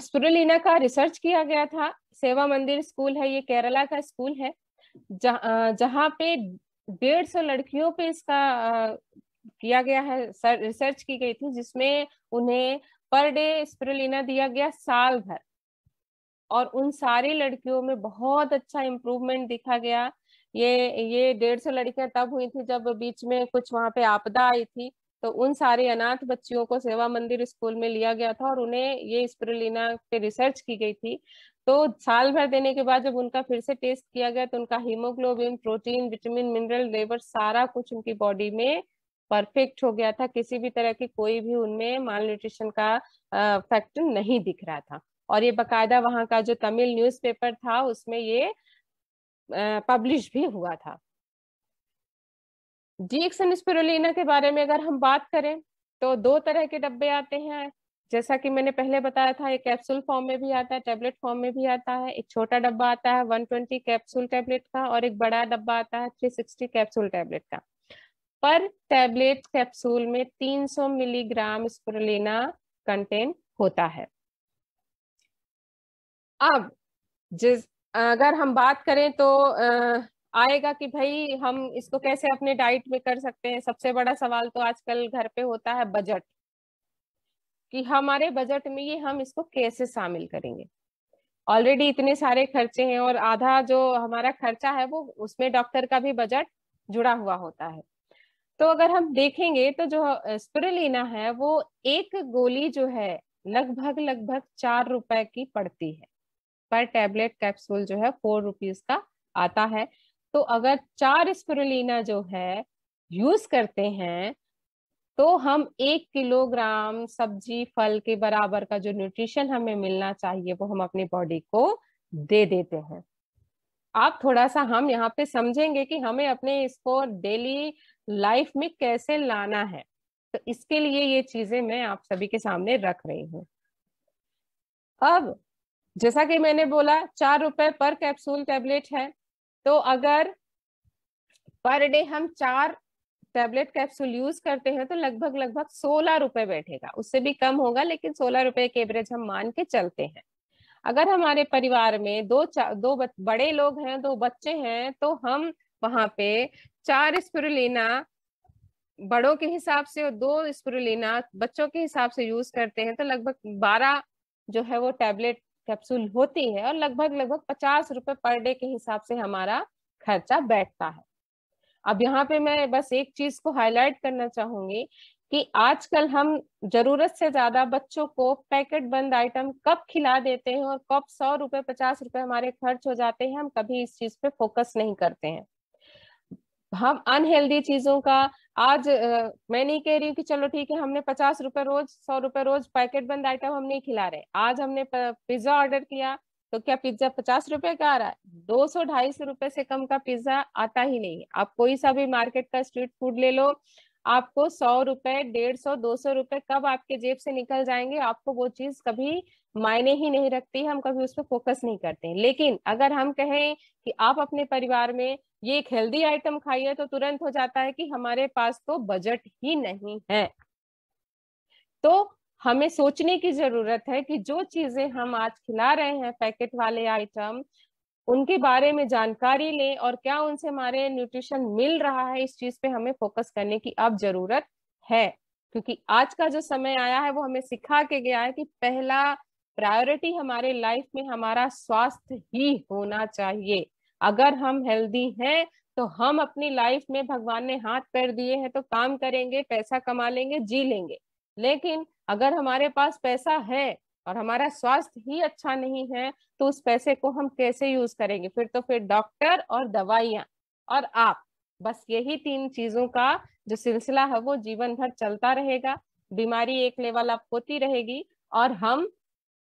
स्पिरुलिना का रिसर्च किया गया था सेवा मंदिर स्कूल है ये केरला का स्कूल है जह, जहां पे डेढ़ सौ लड़कियों पे इसका किया गया है रिसर्च की गई थी जिसमें उन्हें पर डे स्पिरुलिना दिया गया साल भर और उन सारी लड़कियों में बहुत अच्छा इम्प्रूवमेंट दिखा गया ये ये डेढ़ सौ लड़कियां तब हुई थी जब बीच में कुछ वहां पे आपदा आई थी तो उन सारे अनाथ बच्चियों को सेवा मंदिर स्कूल में लिया गया था और उन्हें ये स्प्रिलिना पे रिसर्च की गई थी तो साल भर देने के बाद जब उनका फिर से टेस्ट किया गया तो उनका haemoglobin protein vitamin mineral labour सारा कुछ उनकी बॉडी में परफेक्ट हो गया था किसी भी तरह की कोई भी उनमें माल न्यूट्रिशन का फैक्टर नहीं दिख रहा था और ये बकायदा वहां का जो तमिल न्यूज़पेपर था उसमें ये पब्लिश भी हुआ था डीएक्सन स्पिरुलिना के बारे में अगर हम बात करें तो दो तरह के डब्बे आते हैं जैसा कि मैंने पहले बताया था ये कैप्सूल फॉर्म में भी आता है टैबलेट फॉर्म में भी आता है एक छोटा डब्बा आता है 120 कैप्सूल टैबलेट का और एक बड़ा डब्बा आता है 360 कैप्सूल टैबलेट का पर टैबलेट कैप्सूल में 300 मिलीग्राम स्पुरलिना कंटेन होता है अब जिस अगर हम बात करें तो आएगा कि भाई हम इसको कैसे अपने डाइट में कर सकते हैं सबसे बड़ा सवाल तो आजकल घर पे होता है बजट कि हमारे बजट में ये हम इसको कैसे शामिल करेंगे ऑलरेडी इतने सारे खर्चे हैं और आधा जो हमारा खर्चा है वो उसमें डॉक्टर का भी बजट जुड़ा हुआ होता है तो अगर हम देखेंगे तो जो स्पिरुलिना है वो एक गोली जो है लगभग लगभग चार रुपए की पड़ती है पर टेबलेट कैप्सूल जो है फोर रुपीज का आता है तो अगर चार स्पिरुलिना जो है यूज करते हैं तो हम एक किलोग्राम सब्जी फल के बराबर का जो न्यूट्रिशन हमें मिलना चाहिए वो हम अपनी बॉडी को दे देते हैं आप थोड़ा सा हम यहाँ पे समझेंगे कि हमें अपने इसको डेली लाइफ में कैसे लाना है तो इसके लिए ये चीजें मैं आप सभी के सामने रख रही हूँ अब जैसा कि मैंने बोला चार रुपए पर कैप्सूल टैबलेट है तो अगर पर डे हम चार टैबलेट कैप्सूल यूज करते हैं तो लगभग लगभग सोलह रुपए बैठेगा उससे भी कम होगा लेकिन सोलह रुपए के एवरेज हम मान के चलते हैं अगर हमारे परिवार में दो दो बड़े लोग हैं दो बच्चे हैं तो हम वहां पे चार स्पुरुलिना बड़ों के हिसाब से और दो स्पुरुलिना बच्चों के हिसाब से यूज करते हैं तो लगभग बारह जो है वो टैबलेट कैप्सूल होती है और लगभग लगभग पचास रुपए पर डे के हिसाब से हमारा खर्चा बैठता है अब यहाँ पे मैं बस एक चीज को हाईलाइट करना चाहूंगी कि आजकल हम जरूरत से ज्यादा बच्चों को पैकेट बंद आइटम कब खिला देते हैं और कब सौ रुपए पचास रुपए हमारे खर्च हो जाते हैं हम कभी इस चीज पे फोकस नहीं करते हैं हम अनहेल्दी चीजों का आज आ, मैं नहीं कह रही हूँ कि चलो ठीक है हमने पचास रुपए रोज सौ रुपए रोज पैकेट बंद आइटम हम नहीं खिला रहे आज हमने पिज्जा ऑर्डर किया तो क्या पिज्जा पचास रुपए का आ रहा है दो सौ ढाई सौ रुपए से कम का पिज्जा आता ही नहीं आप कोई सा भी मार्केट का स्ट्रीट फूड ले लो आपको सौ रुपए डेढ़ सौ दो सौ रुपए कब आपके जेब से निकल जाएंगे आपको वो चीज कभी मायने ही नहीं रखती हम कभी उस पर फोकस नहीं करते लेकिन अगर हम कहें कि आप अपने परिवार में ये एक हेल्दी आइटम खाइए तो तुरंत हो जाता है कि हमारे पास तो बजट ही नहीं है तो हमें सोचने की जरूरत है कि जो चीजें हम आज खिला रहे हैं पैकेट वाले आइटम उनके बारे में जानकारी लें और क्या उनसे हमारे न्यूट्रिशन मिल रहा है इस चीज पे हमें फोकस करने की अब जरूरत है क्योंकि आज का जो समय आया है वो हमें सिखा के गया है कि पहला प्रायोरिटी हमारे लाइफ में हमारा स्वास्थ्य ही होना चाहिए अगर हम हेल्दी हैं तो हम अपनी लाइफ में भगवान ने हाथ पैर दिए हैं तो काम करेंगे पैसा कमा लेंगे जी लेंगे लेकिन अगर हमारे पास पैसा है और हमारा स्वास्थ्य ही अच्छा नहीं है तो उस पैसे को हम कैसे यूज करेंगे फिर तो फिर डॉक्टर और दवाइयाँ और आप बस यही तीन चीजों का जो सिलसिला है वो जीवन भर चलता रहेगा बीमारी एक लेवल आप होती रहेगी और हम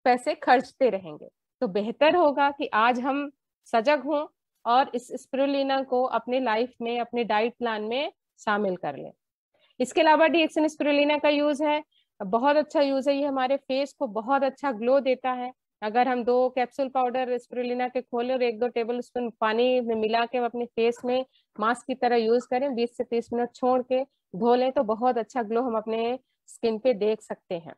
पैसे खर्चते रहेंगे तो बेहतर होगा कि आज हम सजग हों और इस स्प्रोलिना को अपने लाइफ में अपने डाइट प्लान में शामिल कर लें इसके अलावा डीएक्सन स्प्रुलिना का यूज है बहुत अच्छा यूज है ये हमारे फेस को बहुत अच्छा ग्लो देता है अगर हम दो कैप्सूल पाउडर स्प्रुलिना के खोले और एक दो टेबल स्पून पानी में मिला के अपने फेस में मास्क की तरह यूज करें 20 से 30 मिनट छोड़ के धो लें तो बहुत अच्छा ग्लो हम अपने स्किन पे देख सकते हैं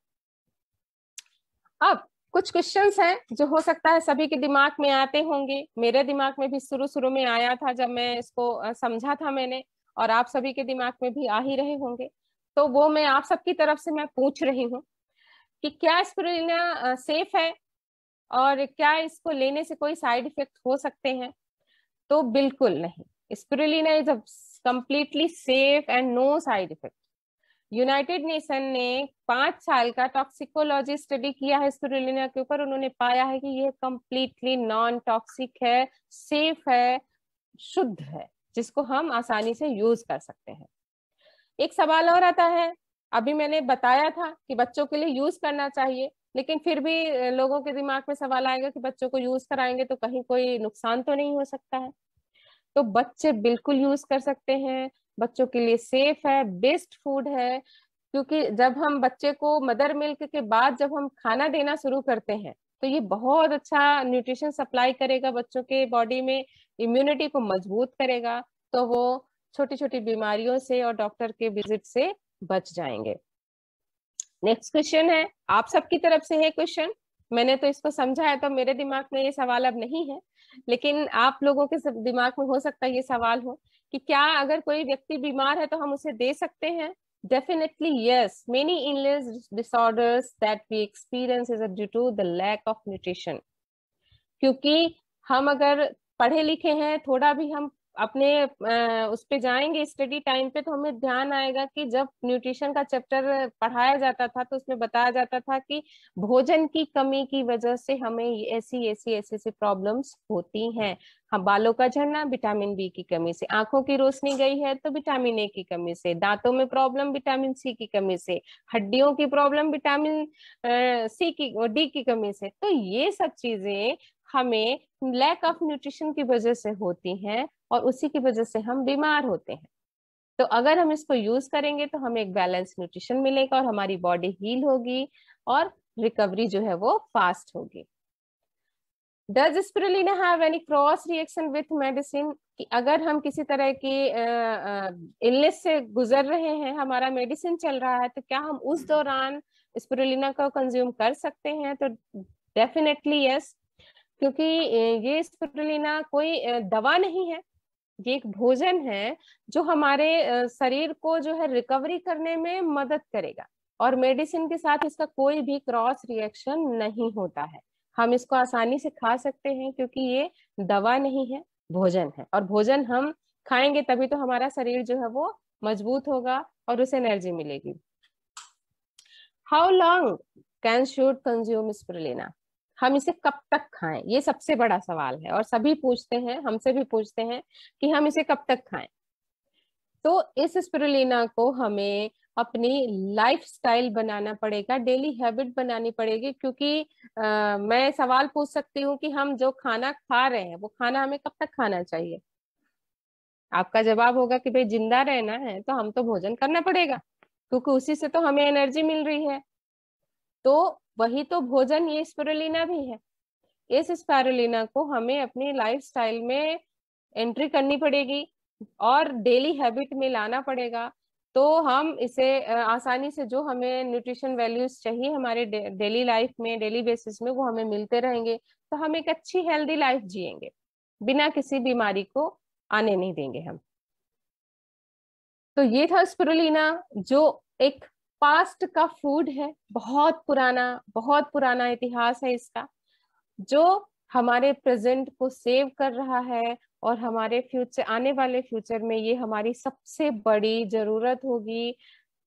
अब कुछ क्वेश्चन हैं जो हो सकता है सभी के दिमाग में आते होंगे मेरे दिमाग में भी शुरू शुरू में आया था जब मैं इसको समझा था मैंने और आप सभी के दिमाग में भी आ ही रहे होंगे तो वो मैं आप सबकी तरफ से मैं पूछ रही हूँ कि क्या स्पिरुलिना सेफ है और क्या इसको लेने से कोई साइड इफेक्ट हो सकते हैं तो बिल्कुल नहीं spirulina is a completely safe and no side effect United Nation ने पांच साल का टॉक्सिकोलॉजी स्टडी किया है स्पिरुलिना के ऊपर उन्होंने पाया है कि यह कम्प्लीटली नॉन टॉक्सिक है सेफ है शुद्ध है जिसको हम आसानी से यूज कर सकते हैं एक सवाल और आता है अभी मैंने बताया था कि बच्चों के लिए यूज करना चाहिए लेकिन फिर भी लोगों के दिमाग में सवाल आएगा कि बच्चों को यूज कराएंगे तो कहीं कोई नुकसान तो नहीं हो सकता है तो बच्चे बिल्कुल यूज कर सकते हैं बच्चों के लिए सेफ है बेस्ट फूड है क्योंकि जब हम बच्चे को मदर मिल्क के बाद जब हम खाना देना शुरू करते हैं तो ये बहुत अच्छा न्यूट्रिशन सप्लाई करेगा बच्चों के बॉडी में इम्यूनिटी को मजबूत करेगा तो वो छोटी छोटी बीमारियों से और डॉक्टर के विजिट से बच जाएंगे नेक्स्ट क्वेश्चन है आप सबकी तरफ से है क्वेश्चन मैंने तो इसको समझा है तो मेरे दिमाग में ये सवाल अब नहीं है लेकिन आप लोगों के दिमाग में हो सकता है ये सवाल हो कि क्या अगर कोई व्यक्ति बीमार है तो हम उसे दे सकते हैं डेफिनेटली यस मेनी इनलेस disorders that we experience is due to the lack of nutrition क्योंकि हम अगर पढ़े लिखे हैं थोड़ा भी हम अपने उस पर जाएंगे स्टडी टाइम पे तो हमें ध्यान आएगा कि जब न्यूट्रिशन का चैप्टर पढ़ाया जाता था तो उसमें बताया जाता था कि भोजन की कमी की वजह से हमें ऐसी ऐसी ऐसी ऐसी प्रॉब्लम्स होती हैं हम हाँ, बालों का झड़ना विटामिन बी की कमी से आंखों की रोशनी गई है तो विटामिन ए की कमी से दांतों में प्रॉब्लम विटामिन सी की कमी से हड्डियों की प्रॉब्लम विटामिन सी की डी की कमी से तो ये सब चीजें हमें लैक ऑफ न्यूट्रिशन की वजह से होती हैं और उसी की वजह से हम बीमार होते हैं तो अगर हम इसको यूज करेंगे तो हमें एक बैलेंस न्यूट्रिशन मिलेगा और हमारी बॉडी हील होगी और रिकवरी जो है वो फास्ट होगी does spirulina cross reaction with medicine कि अगर हम किसी तरह की इलनेस से गुजर रहे हैं हमारा मेडिसिन चल रहा है तो क्या हम उस दौरान स्पिरुलिना को कंज्यूम कर सकते हैं तो डेफिनेटली यस yes, क्योंकि ये स्पिरुलिना कोई दवा नहीं है ये एक भोजन है जो हमारे शरीर को जो है रिकवरी करने में मदद करेगा और मेडिसिन के साथ इसका कोई भी क्रॉस रिएक्शन नहीं होता है हम इसको आसानी से खा सकते हैं क्योंकि ये दवा नहीं है भोजन है और भोजन हम खाएंगे तभी तो हमारा शरीर जो है वो मजबूत होगा और उसे एनर्जी मिलेगी how long can should consume spirulina हम इसे कब तक खाएं ये सबसे बड़ा सवाल है और सभी पूछते हैं हमसे भी पूछते हैं कि हम इसे कब तक खाएं तो इस स्पिरुलिना को हमें अपनी लाइफस्टाइल बनाना पड़ेगा डेली हैबिट बनानी पड़ेगी क्योंकि आ, मैं सवाल पूछ सकती हूँ कि हम जो खाना खा रहे हैं वो खाना हमें कब तक खाना चाहिए आपका जवाब होगा कि भाई जिंदा रहना है तो हम तो भोजन करना पड़ेगा क्योंकि उसी से तो हमें एनर्जी मिल रही है तो वही तो भोजन ये स्पिरुलिना भी है इस स्पैरुलिना को हमें अपनी लाइफस्टाइल में एंट्री करनी पड़ेगी और डेली हैबिट में लाना पड़ेगा तो हम इसे आसानी से जो हमें न्यूट्रिशन वैल्यूज चाहिए हमारे डेली लाइफ में डेली बेसिस में वो हमें मिलते रहेंगे तो हम एक अच्छी हेल्दी लाइफ जिएंगे बिना किसी बीमारी को आने नहीं देंगे हम तो ये था स्पिरुलिना जो एक पास्ट का फूड है बहुत पुराना बहुत पुराना इतिहास है इसका जो हमारे प्रेजेंट को सेव कर रहा है और हमारे फ्यूचर आने वाले फ्यूचर में ये हमारी सबसे बड़ी जरूरत होगी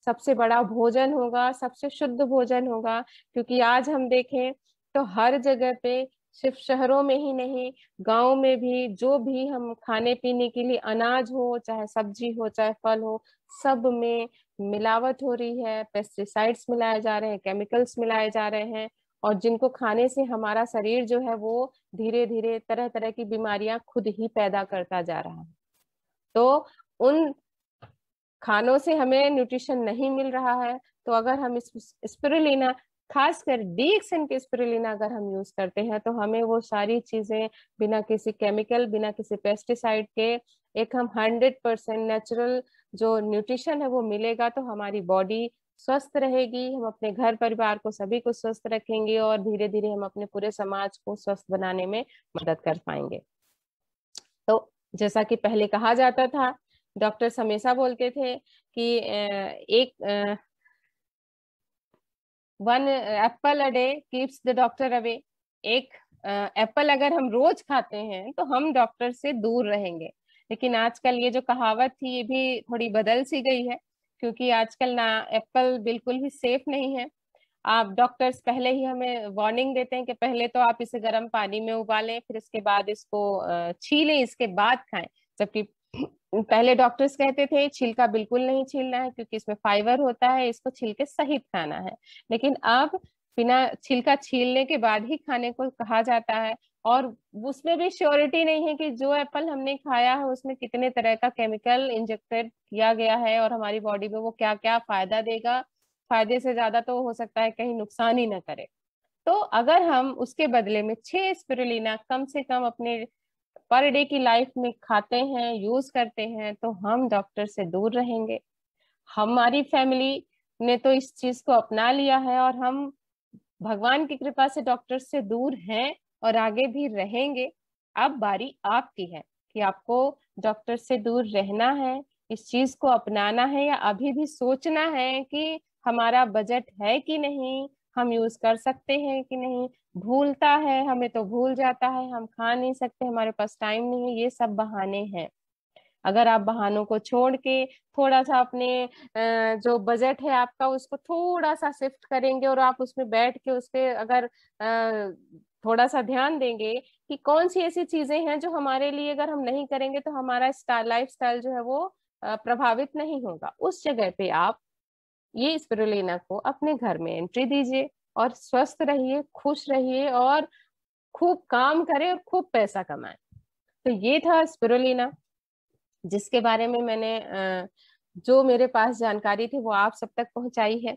सबसे बड़ा भोजन होगा सबसे शुद्ध भोजन होगा क्योंकि आज हम देखें तो हर जगह पे सिर्फ शहरों में ही नहीं गाँव में भी जो भी हम खाने पीने के लिए अनाज हो चाहे सब्जी हो चाहे फल हो सब में मिलावट हो रही है पेस्टिसाइड्स मिलाए जा रहे हैं केमिकल्स मिलाए जा रहे हैं और जिनको खाने से हमारा शरीर जो है वो धीरे धीरे तरह तरह की बीमारियां खुद ही पैदा करता जा रहा है तो उन खानों से हमें न्यूट्रिशन नहीं मिल रहा है तो अगर हम स्पिरुलिना खासकर डीएक्सएन के स्पिरुलिन अगर हम यूज करते हैं तो हमें वो सारी चीजें बिना किसी केमिकल बिना किसी पेस्टिसाइड के एक हम हंड्रेड परसेंट नेचुरल जो न्यूट्रिशन है वो मिलेगा तो हमारी बॉडी स्वस्थ रहेगी हम अपने घर परिवार को सभी को स्वस्थ रखेंगे और धीरे धीरे हम अपने पूरे समाज को स्वस्थ बनाने में मदद कर पाएंगे तो जैसा कि पहले कहा जाता था डॉक्टर्स हमेशा बोलते थे कि एक one apple a day keeps the doctor away एक एप्पल uh, अगर हम रोज खाते हैं तो हम डॉक्टर से दूर रहेंगे लेकिन आजकल ये जो कहावत थी ये भी थोड़ी बदल सी गई है क्योंकि आजकल ना एप्पल बिल्कुल भी सेफ नहीं है आप डॉक्टर्स पहले ही हमें वार्निंग देते हैं कि पहले तो आप इसे गर्म पानी में उबालें फिर इसके बाद इसको uh, छीलें इसके बाद खाएं जबकि पहले डॉक्टर्स कहते थे छिलका बिल्कुल नहीं छीलना है क्योंकि इसमें फाइबर होता है इसको छिलके सहित खाना है लेकिन अब बिना छिलका छीलने के बाद ही खाने को कहा जाता है और उसमें भी श्योरिटी नहीं है कि जो एप्पल हमने खाया है उसमें कितने तरह का केमिकल इंजेक्टेड किया गया है और हमारी बॉडी में वो क्या क्या फायदा देगा फायदे से ज्यादा तो हो सकता है कहीं नुकसान ही ना करे तो अगर हम उसके बदले में छह स्पिरुलिना कम से कम अपने पर डे की लाइफ में खाते हैं यूज करते हैं तो हम डॉक्टर से दूर रहेंगे हमारी फैमिली ने तो इस चीज को अपना लिया है और हम भगवान की कृपा से डॉक्टर से दूर हैं और आगे भी रहेंगे अब बारी आपकी है कि आपको डॉक्टर से दूर रहना है इस चीज को अपनाना है या अभी भी सोचना है कि हमारा बजट है कि नहीं हम यूज कर सकते हैं कि नहीं भूलता है हमें तो भूल जाता है हम खा नहीं सकते हमारे पास टाइम नहीं है ये सब बहाने हैं अगर आप बहानों को छोड़ के थोड़ा सा अपने जो बजट है आपका उसको थोड़ा सा शिफ्ट करेंगे और आप उसमें बैठ के उसपे अगर थोड़ा सा ध्यान देंगे कि कौन सी ऐसी चीजें हैं जो हमारे लिए अगर हम नहीं करेंगे तो हमारा लाइफ स्टाइल जो है वो प्रभावित नहीं होगा उस जगह पे आप ये स्पिरुलिना को अपने घर में एंट्री दीजिए और स्वस्थ रहिए खुश रहिए और खूब काम करें और खूब पैसा कमाएं तो ये था स्पिरुलिना जिसके बारे में मैंने जो मेरे पास जानकारी थी वो आप सब तक पहुंचाई है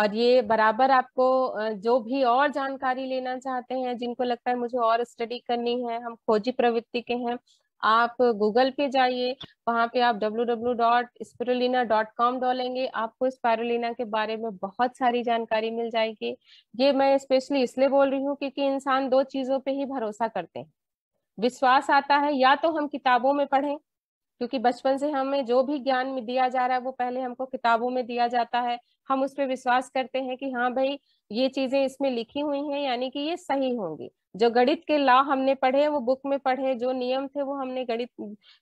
और ये बराबर आपको जो भी और जानकारी लेना चाहते हैं जिनको लगता है मुझे और स्टडी करनी है हम खोजी प्रवृत्ति के हैं आप गूगल पे जाइए वहां पे आप www.spirulina.com डालेंगे आपको स्पेरोना के बारे में बहुत सारी जानकारी मिल जाएगी ये मैं स्पेशली इसलिए बोल रही हूँ क्योंकि इंसान दो चीजों पे ही भरोसा करते हैं विश्वास आता है या तो हम किताबों में पढ़ें क्योंकि बचपन से हमें जो भी ज्ञान में दिया जा रहा है वो पहले हमको किताबों में दिया जाता है हम उस पर विश्वास करते हैं कि हाँ भाई ये चीजें इसमें लिखी हुई हैं यानी कि ये सही होंगी जो गणित के लॉ हमने पढ़े वो बुक में पढ़े जो नियम थे वो हमने गणित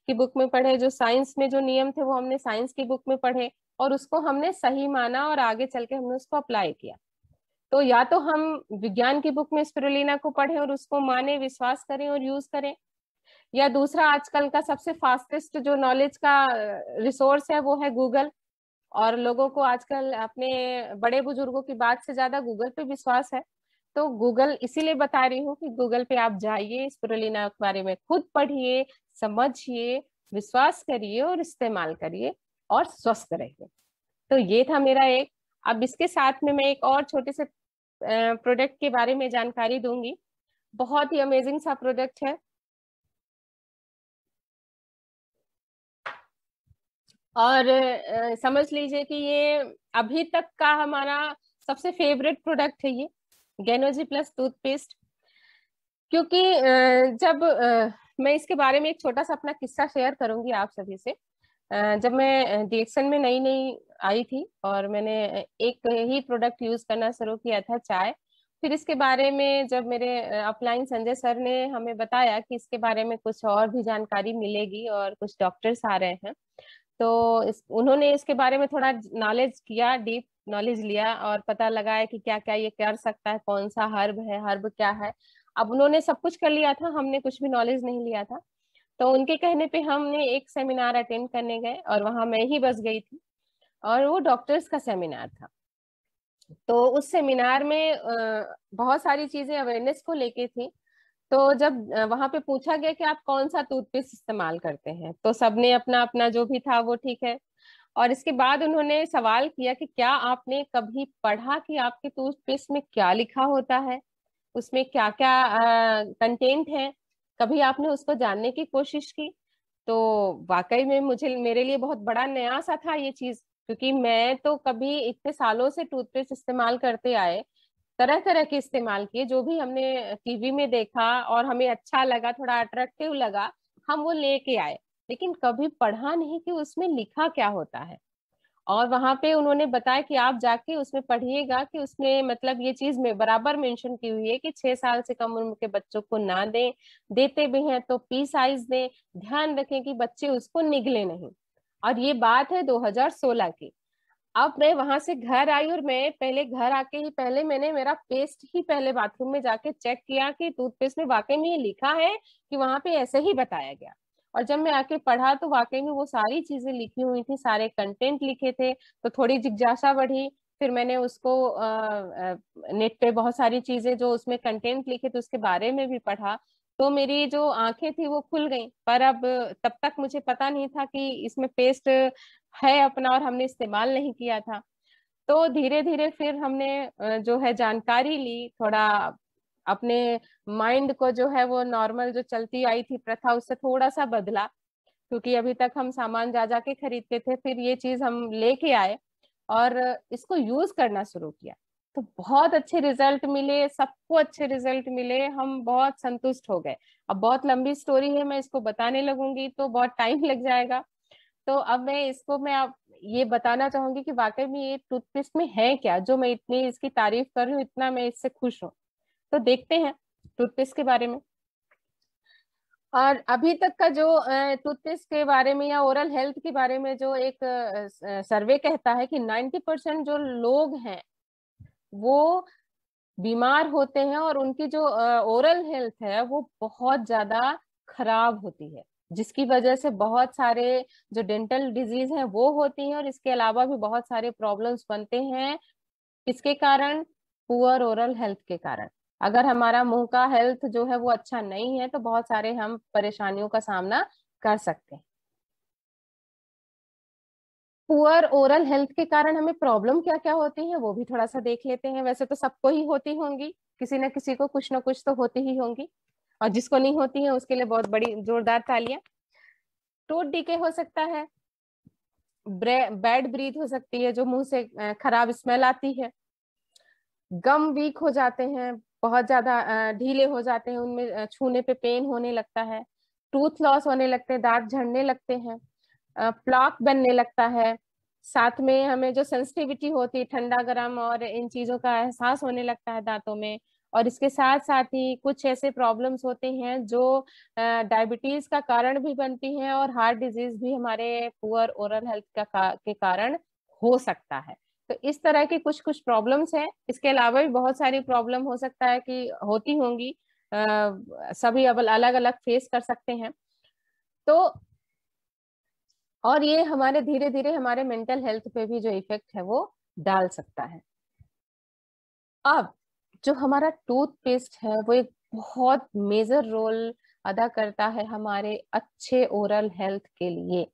की बुक में पढ़े जो साइंस में जो नियम थे वो हमने साइंस की बुक में पढ़े और उसको हमने सही माना और आगे चल के हमने उसको अप्लाई किया तो या तो हम विज्ञान की बुक में स्पिरुलिना को पढ़ें और उसको माने विश्वास करें और यूज करें या दूसरा आजकल का सबसे फास्टेस्ट जो नॉलेज का रिसोर्स है वो है गूगल और लोगों को आजकल अपने बड़े बुजुर्गों की बात से ज्यादा गूगल पे विश्वास है तो गूगल इसीलिए बता रही हूँ कि गूगल पे आप जाइए स्पुरलिना के बारे में खुद पढ़िए समझिए विश्वास करिए और इस्तेमाल करिए और स्वस्थ रहिए तो ये था मेरा एक अब इसके साथ में मैं एक और छोटे से प्रोडक्ट के बारे में जानकारी दूंगी बहुत ही अमेजिंग सा प्रोडक्ट है और समझ लीजिए कि ये अभी तक का हमारा सबसे फेवरेट प्रोडक्ट है ये गैनोजी प्लस टूथपेस्ट क्योंकि जब मैं इसके बारे में एक छोटा सा अपना किस्सा शेयर करूंगी आप सभी से जब मैं डिएक्शन में नई नई आई थी और मैंने एक ही प्रोडक्ट यूज करना शुरू किया था चाय फिर इसके बारे में जब मेरे अपलाइन संजय सर ने हमें बताया कि इसके बारे में कुछ और भी जानकारी मिलेगी और कुछ डॉक्टर्स आ रहे हैं तो इस उन्होंने इसके बारे में थोड़ा नॉलेज किया डीप नॉलेज लिया और पता लगाया कि क्या क्या ये कर सकता है कौन सा हर्ब है हर्ब क्या है अब उन्होंने सब कुछ कर लिया था हमने कुछ भी नॉलेज नहीं लिया था तो उनके कहने पे हमने एक सेमिनार अटेंड करने गए और वहां मैं ही बस गई थी और वो डॉक्टर्स का सेमिनार था तो उस सेमिनार में बहुत सारी चीजें अवेयरनेस को लेके थी तो जब वहां पे पूछा गया कि आप कौन सा टूथपेस्ट इस्तेमाल करते हैं तो सबने अपना अपना जो भी था वो ठीक है और इसके बाद उन्होंने सवाल किया कि क्या आपने कभी पढ़ा कि आपके टूथपेस्ट में क्या लिखा होता है उसमें क्या क्या कंटेंट है कभी आपने उसको जानने की कोशिश की तो वाकई में मुझे मेरे लिए बहुत बड़ा नया सा था ये चीज क्योंकि मैं तो कभी इतने सालों से टूथपेस्ट इस्तेमाल करते आए तरह तरह के इस्तेमाल किए जो भी हमने टीवी में देखा और हमें अच्छा लगा थोड़ा अट्रैक्टिव लगा हम वो लेके आए लेकिन कभी पढ़ा नहीं कि उसमें लिखा क्या होता है और वहां पे उन्होंने बताया कि आप जाके उसमें पढ़िएगा कि उसमें मतलब ये चीज में बराबर मेंशन की हुई है कि छह साल से कम उम्र के बच्चों को ना दें देते भी हैं तो पी साइज दें ध्यान रखें कि बच्चे उसको निगले नहीं और ये बात है 2016 की अब मैं वहां से घर आई और मैं पहले घर आके ही पहले मैंने मेरा पेस्ट ही पहले बाथरूम में जाके चेक किया कि टूथपेस्ट में वाकई में ये लिखा है कि वहां पे ऐसे ही बताया गया और जब मैं आके पढ़ा तो वाकई में वो सारी चीजें लिखी हुई थी सारे कंटेंट लिखे थे तो थोड़ी जिज्ञासा बढ़ी फिर मैंने उसको नेट पे बहुत सारी चीजें जो उसमें कंटेंट लिखे थे उसके बारे में भी पढ़ा तो मेरी जो आंखें थी वो खुल गई पर अब तब तक मुझे पता नहीं था कि इसमें पेस्ट है अपना और हमने इस्तेमाल नहीं किया था तो धीरे धीरे फिर हमने जो है जानकारी ली थोड़ा अपने माइंड को जो है वो नॉर्मल जो चलती आई थी प्रथा उससे थोड़ा सा बदला क्योंकि अभी तक हम सामान जा जाके खरीदते थे फिर ये चीज हम लेके आए और इसको यूज करना शुरू किया तो बहुत अच्छे रिजल्ट मिले सबको अच्छे रिजल्ट मिले हम बहुत संतुष्ट हो गए अब बहुत लंबी स्टोरी है मैं इसको बताने लगूंगी तो बहुत टाइम (laughs) लग जाएगा तो अब मैं इसको मैं आप ये बताना चाहूंगी कि वाकई में ये टूथपेस्ट में है क्या जो मैं इतनी इसकी तारीफ कर रही हूँ इतना मैं इससे खुश हूँ तो देखते हैं टूथपेस्ट के बारे में और अभी तक का जो टूथपेस्ट के बारे में या ओरल हेल्थ के बारे में जो एक सर्वे कहता है कि 90 परसेंट जो लोग हैं वो बीमार होते हैं और उनकी जो ओरल हेल्थ है वो बहुत ज्यादा खराब होती है जिसकी वजह से बहुत सारे जो डेंटल डिजीज हैं वो होती हैं और इसके अलावा भी बहुत सारे प्रॉब्लम्स बनते हैं इसके कारण पुअर ओरल हेल्थ के कारण अगर हमारा मुंह का हेल्थ जो है वो अच्छा नहीं है तो बहुत सारे हम परेशानियों का सामना कर सकते हैं पुअर ओरल हेल्थ के कारण हमें प्रॉब्लम क्या क्या होती है वो भी थोड़ा सा देख लेते हैं वैसे तो सबको ही होती होंगी किसी ना किसी को कुछ ना कुछ तो होती ही होंगी और जिसको नहीं होती है उसके लिए बहुत बड़ी जोरदार तालियां टूट डीके हो सकता है बैड ब्रीथ हो सकती है जो मुंह से खराब स्मेल आती है गम वीक हो जाते हैं बहुत ज्यादा ढीले हो जाते हैं उनमें छूने पे पेन होने लगता है टूथ लॉस होने लगते हैं दांत झड़ने लगते हैं प्लॉक बनने लगता है साथ में हमें जो सेंसिटिविटी होती है ठंडा गर्म और इन चीजों का एहसास होने लगता है दांतों में और इसके साथ साथ ही कुछ ऐसे प्रॉब्लम्स होते हैं जो डायबिटीज का कारण भी बनती हैं और हार्ट डिजीज भी हमारे पुअर ओरल हेल्थ का, के कारण हो सकता है तो इस तरह के कुछ कुछ प्रॉब्लम्स हैं इसके अलावा भी बहुत सारी प्रॉब्लम हो सकता है कि होती होंगी आ, सभी अब अलग अलग फेस कर सकते हैं तो और ये हमारे धीरे धीरे हमारे मेंटल हेल्थ पे भी जो इफेक्ट है वो डाल सकता है अब जो हमारा टूथपेस्ट है वो एक बहुत मेजर रोल अदा करता है हमारे अच्छे ओरल हेल्थ के लिए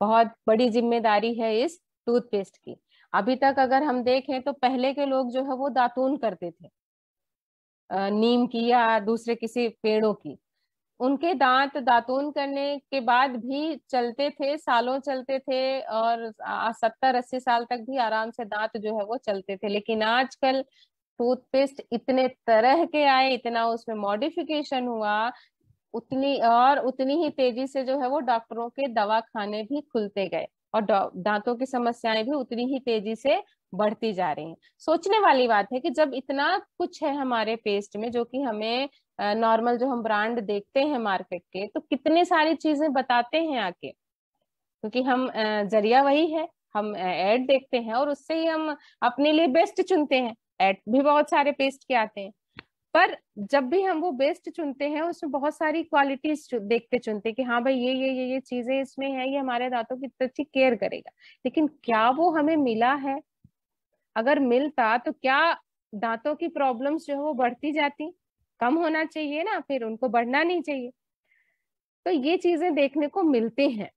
बहुत बड़ी जिम्मेदारी है इस टूथपेस्ट की अभी तक अगर हम देखें तो पहले के लोग जो है वो दातून करते थे नीम की या दूसरे किसी पेड़ों की उनके दांत दातून करने के बाद भी चलते थे सालों चलते थे और सत्तर अस्सी साल तक भी आराम से दांत जो है वो चलते थे लेकिन आजकल टूथपेस्ट इतने तरह के आए इतना उसमें मॉडिफिकेशन हुआ उतनी और उतनी ही तेजी से जो है वो डॉक्टरों के दवा खाने भी खुलते गए और दांतों की समस्याएं भी उतनी ही तेजी से बढ़ती जा रही हैं सोचने वाली बात है कि जब इतना कुछ है हमारे पेस्ट में जो कि हमें नॉर्मल जो हम ब्रांड देखते हैं मार्केट के तो कितने सारी चीजें बताते हैं आके क्योंकि हम जरिया वही है हम एड देखते हैं और उससे ही हम अपने लिए बेस्ट चुनते हैं एट भी बहुत सारे पेस्ट के आते हैं पर जब भी हम वो बेस्ट चुनते हैं उसमें बहुत सारी क्वालिटीज देखते चुनते हैं कि हाँ भाई ये ये ये ये चीजें इसमें है ये हमारे दांतों की अच्छी केयर करेगा लेकिन क्या वो हमें मिला है अगर मिलता तो क्या दांतों की प्रॉब्लम्स जो है वो बढ़ती जाती कम होना चाहिए ना फिर उनको बढ़ना नहीं चाहिए तो ये चीजें देखने को मिलती हैं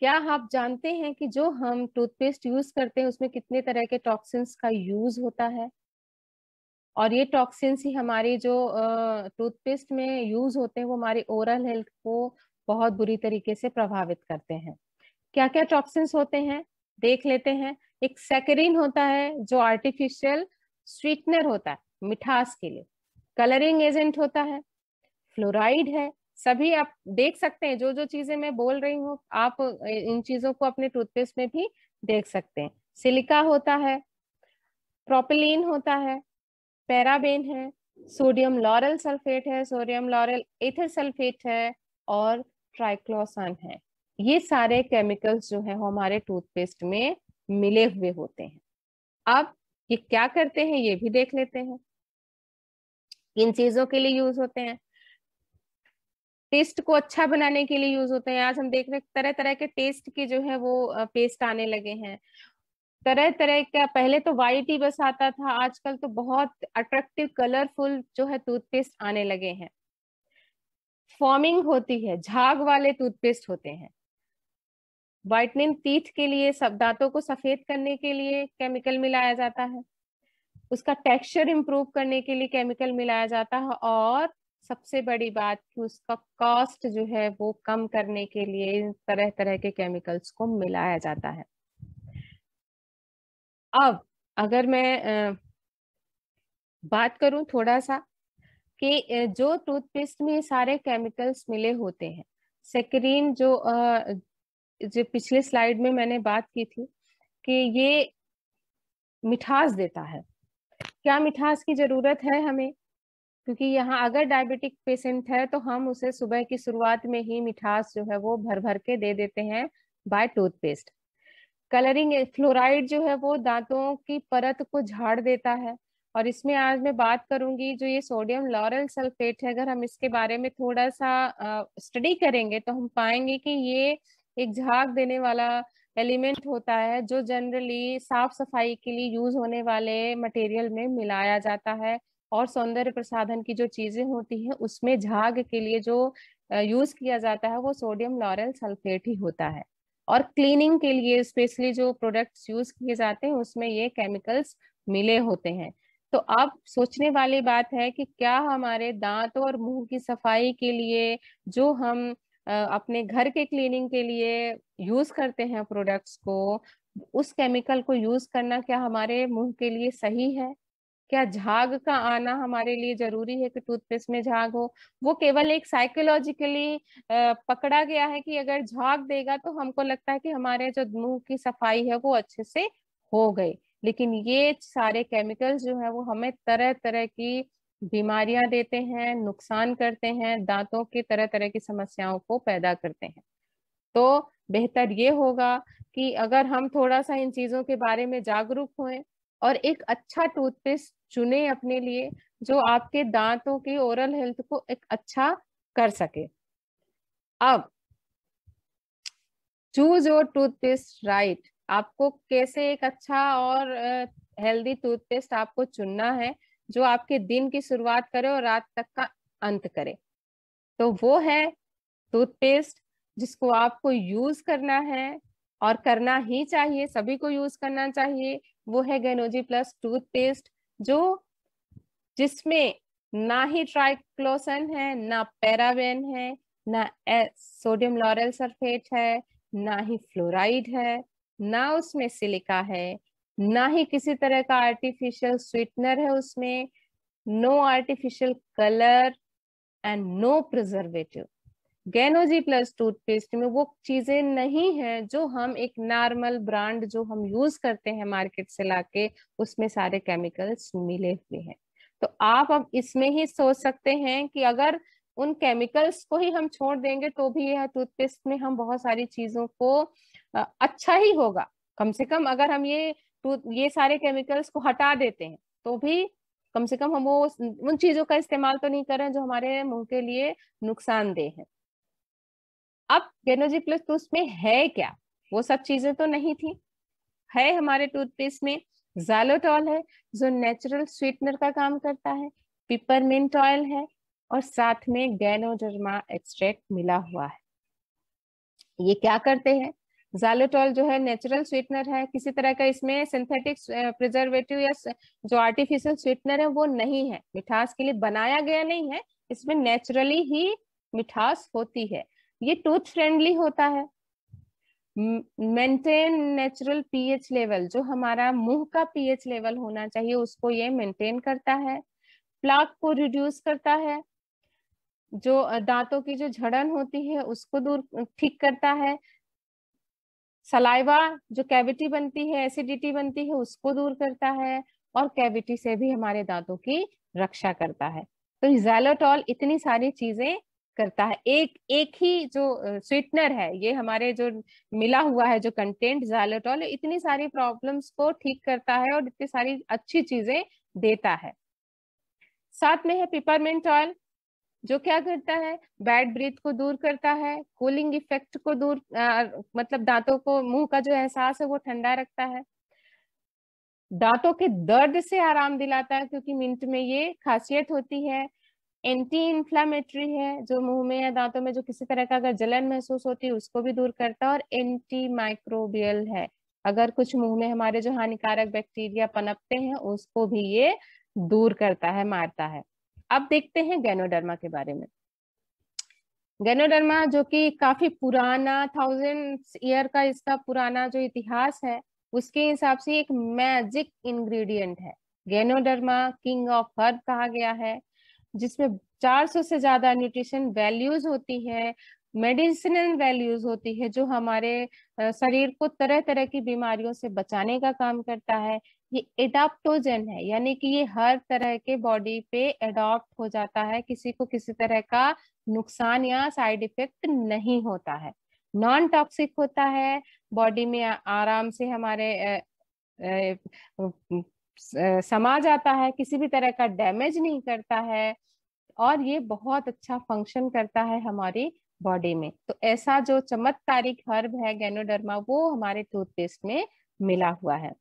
क्या आप जानते हैं कि जो हम टूथपेस्ट यूज करते हैं उसमें कितने तरह के टॉक्सिन्स का यूज होता है और ये टॉक्सिन्स ही हमारे जो टूथपेस्ट में यूज होते हैं वो हमारे ओरल हेल्थ को बहुत बुरी तरीके से प्रभावित करते हैं क्या क्या टॉक्सिन्स होते हैं देख लेते हैं एक सैकरिन होता है जो आर्टिफिशियल स्वीटनर होता है मिठास के लिए कलरिंग एजेंट होता है फ्लोराइड है सभी आप देख सकते हैं जो जो चीजें मैं बोल रही हूँ आप इन चीजों को अपने टूथपेस्ट में भी देख सकते हैं सिलिका होता है प्रोपिलीन होता है पैराबेन है सोडियम लॉरल सल्फेट है सोडियम लॉरल एथर सल्फेट है और ट्राइक्लोसान है ये सारे केमिकल्स जो है वो हमारे टूथपेस्ट में मिले हुए होते हैं अब ये क्या करते हैं ये भी देख लेते हैं किन चीजों के लिए यूज होते हैं टेस्ट को अच्छा बनाने के लिए यूज होते हैं आज हम देख रहे हैं तरह तरह के टेस्ट के जो है वो पेस्ट आने लगे हैं तरह तरह का पहले तो वाइट ही बस आता था आजकल तो बहुत अट्रैक्टिव कलरफुल जो है टूथपेस्ट आने लगे हैं फॉर्मिंग होती है झाग वाले टूथपेस्ट होते हैं वाइटनिंग टीथ के लिए सब दांतों को सफेद करने के लिए केमिकल मिलाया जाता है उसका टेक्सचर इंप्रूव करने के लिए केमिकल मिलाया जाता है और सबसे बड़ी बात कि उसका कॉस्ट जो है वो कम करने के लिए तरह तरह के केमिकल्स को मिलाया जाता है अब अगर मैं बात करूं थोड़ा सा कि जो टूथपेस्ट में सारे केमिकल्स मिले होते हैं सेक्रीन जो जो पिछले स्लाइड में मैंने बात की थी कि ये मिठास देता है क्या मिठास की जरूरत है हमें क्योंकि यहाँ अगर डायबिटिक पेशेंट है तो हम उसे सुबह की शुरुआत में ही मिठास जो है वो भर भर के दे देते हैं बाय टूथपेस्ट कलरिंग फ्लोराइड जो है वो दांतों की परत को झाड़ देता है और इसमें आज मैं बात करूंगी जो ये सोडियम लॉरल सल्फेट है अगर हम इसके बारे में थोड़ा सा स्टडी करेंगे तो हम पाएंगे कि ये एक झाग देने वाला एलिमेंट होता है जो जनरली साफ सफाई के लिए यूज होने वाले मटेरियल में मिलाया जाता है और सौंदर्य प्रसाधन की जो चीजें होती हैं उसमें झाग के लिए जो यूज किया जाता है वो सोडियम लॉरल सल्फेट ही होता है और क्लीनिंग के लिए स्पेशली जो प्रोडक्ट्स यूज किए जाते हैं उसमें ये केमिकल्स मिले होते हैं तो अब सोचने वाली बात है कि क्या हमारे दांतों और मुंह की सफाई के लिए जो हम अपने घर के क्लीनिंग के लिए यूज करते हैं प्रोडक्ट्स को उस केमिकल को यूज करना क्या हमारे मुंह के लिए सही है क्या झाग का आना हमारे लिए जरूरी है कि टूथपेस्ट में झाग हो वो केवल एक साइकोलॉजिकली पकड़ा गया है कि अगर झाग देगा तो हमको लगता है कि हमारे जो मुंह की सफाई है वो अच्छे से हो गई लेकिन ये सारे केमिकल्स जो है वो हमें तरह तरह की बीमारियां देते हैं नुकसान करते हैं दांतों की तरह तरह की समस्याओं को पैदा करते हैं तो बेहतर ये होगा कि अगर हम थोड़ा सा इन चीजों के बारे में जागरूक हुए और एक अच्छा टूथपेस्ट चुने अपने लिए जो आपके दांतों की ओरल हेल्थ को एक अच्छा कर सके अब चूज योर टूथपेस्ट राइट आपको कैसे एक अच्छा और हेल्दी टूथपेस्ट आपको चुनना है जो आपके दिन की शुरुआत करे और रात तक का अंत करे तो वो है टूथपेस्ट जिसको आपको यूज करना है और करना ही चाहिए सभी को यूज करना चाहिए वो है गेनोजी प्लस टूथपेस्ट जो जिसमें ना ही ट्राइक्लोसन है ना पैराबेन है ना सोडियम लॉरल सल्फेट है ना ही फ्लोराइड है ना उसमें सिलिका है ना ही किसी तरह का आर्टिफिशियल स्वीटनर है उसमें no artificial colour and no preservative Ganozhi plus toothpaste में वो चीजें नहीं है जो हम एक नॉर्मल ब्रांड जो हम यूज करते हैं मार्केट से लाके उसमें सारे केमिकल्स मिले हुए हैं तो आप अब इसमें ही सोच सकते हैं कि अगर उन केमिकल्स को ही हम छोड़ देंगे तो भी यह टूथपेस्ट में हम बहुत सारी चीजों को अच्छा ही होगा कम से कम अगर हम ये ये सारे केमिकल्स को हटा देते हैं तो भी कम से कम हम वो उन चीजों का इस्तेमाल तो नहीं कर रहे हैं जो हमारे मुंह के लिए नुकसानदेह है अब गेनोजी प्लस टूथ में है क्या वो सब चीजें तो नहीं थी है हमारे टूथपेस्ट में जालोटॉल है जो नेचुरल स्वीटनर का काम करता है पिपरमिंट ऑयल है और साथ में गैनोडर्मा एक्सट्रैक्ट मिला हुआ है ये क्या करते हैं जालोटॉल जो है नेचुरल स्वीटनर है किसी तरह का इसमें सिंथेटिक प्रिजर्वेटिव या जो आर्टिफिशियल स्वीटनर है वो नहीं है मिठास के लिए बनाया गया नहीं है इसमें नेचुरली ही मिठास होती है ये टूथ फ्रेंडली होता है मेंटेन नेचुरल पीएच लेवल जो हमारा मुंह का पीएच लेवल होना चाहिए उसको ये मेंटेन करता है प्लाक को रिड्यूस करता है जो दांतों की जो झड़न होती है उसको दूर ठीक करता है सलाइवा जो कैविटी बनती है एसिडिटी बनती है उसको दूर करता है और कैविटी से भी हमारे दांतों की रक्षा करता है तो जैलोटॉल इतनी सारी चीजें करता है एक एक ही जो स्वीटनर है ये हमारे जो मिला हुआ है जो कंटेंट जालेटॉल इतनी सारी प्रॉब्लम्स को ठीक करता है और इतनी सारी अच्छी चीजें देता है साथ में है पिपरमेंट ऑयल जो क्या करता है बैड ब्रीथ को दूर करता है कूलिंग इफेक्ट को दूर आ, मतलब दांतों को मुंह का जो एहसास है वो ठंडा रखता है दांतों के दर्द से आराम दिलाता है क्योंकि मिंट में ये खासियत होती है एंटी इंफ्लामेटरी है जो मुंह में या दांतों में जो किसी तरह का अगर जलन महसूस होती है उसको भी दूर करता है और एंटी माइक्रोबियल है अगर कुछ मुंह में हमारे जो हानिकारक बैक्टीरिया पनपते हैं उसको भी ये दूर करता है मारता है अब देखते हैं गेनोडर्मा के बारे में गैनोडर्मा जो कि काफी पुराना थाउजेंड ईयर का इसका पुराना जो इतिहास है उसके हिसाब से एक मैजिक इंग्रेडिएंट है गेनोडर्मा किंग ऑफ हर्ब कहा गया है जिसमें 400 से ज्यादा न्यूट्रिशन वैल्यूज होती है मेडिसिनल वैल्यूज होती है जो हमारे शरीर को तरह तरह की बीमारियों से बचाने का काम करता है ये एडाप्टोजन है यानी कि ये हर तरह के बॉडी पे एडॉप्ट हो जाता है किसी को किसी तरह का नुकसान या साइड इफेक्ट नहीं होता है नॉन टॉक्सिक होता है बॉडी में आराम से हमारे ए, ए, ए, समा जाता है किसी भी तरह का डैमेज नहीं करता है और ये बहुत अच्छा फंक्शन करता है हमारी बॉडी में तो ऐसा जो चमत्कारिक हर्ब है गैनोडर्मा वो हमारे टूथपेस्ट में मिला हुआ है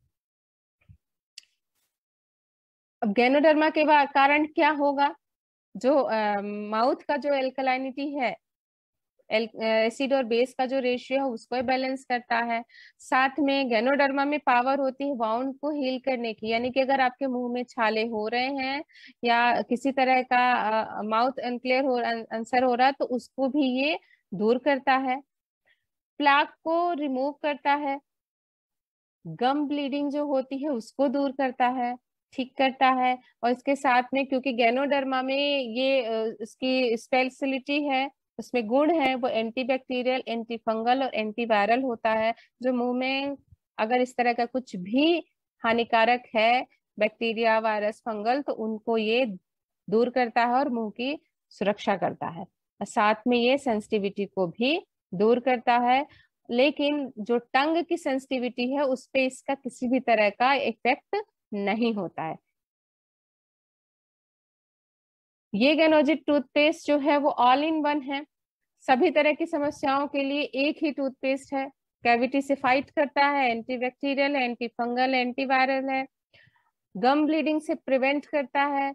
अब गैनोडर्मा के कारण क्या होगा जो माउथ का जो एल्कलाइनिटी है एसिड और बेस का जो रेशियो है उसको बैलेंस करता है साथ में गेनोडर्मा में पावर होती है वाउंड को हील करने की यानी कि अगर आपके मुंह में छाले हो रहे हैं या किसी तरह का माउथ अनक्लियर हो आंसर अं, हो रहा है तो उसको भी ये दूर करता है प्लाक को रिमूव करता है गम ब्लीडिंग जो होती है उसको दूर करता है ठीक करता है और इसके साथ में क्योंकि गेनोडर्मा में ये इसकी स्पेशलिटी है उसमें गुण है वो एंटीबैक्टीरियल एंटी फंगल और एंटीवायरल होता है जो मुंह में अगर इस तरह का कुछ भी हानिकारक है बैक्टीरिया वायरस फंगल तो उनको ये दूर करता है और मुंह की सुरक्षा करता है साथ में ये सेंसिटिविटी को भी दूर करता है लेकिन जो टंग की सेंसिटिविटी है उस पर इसका किसी भी तरह का इफेक्ट नहीं होता है ये गैनोजिट टूथपेस्ट जो है वो ऑल इन वन है सभी तरह की समस्याओं के लिए एक ही टूथपेस्ट है कैविटी से फाइट करता है एंटीबैक्टीरियल है एंटी फंगल एंटीवायरल है गम ब्लीडिंग से प्रिवेंट करता है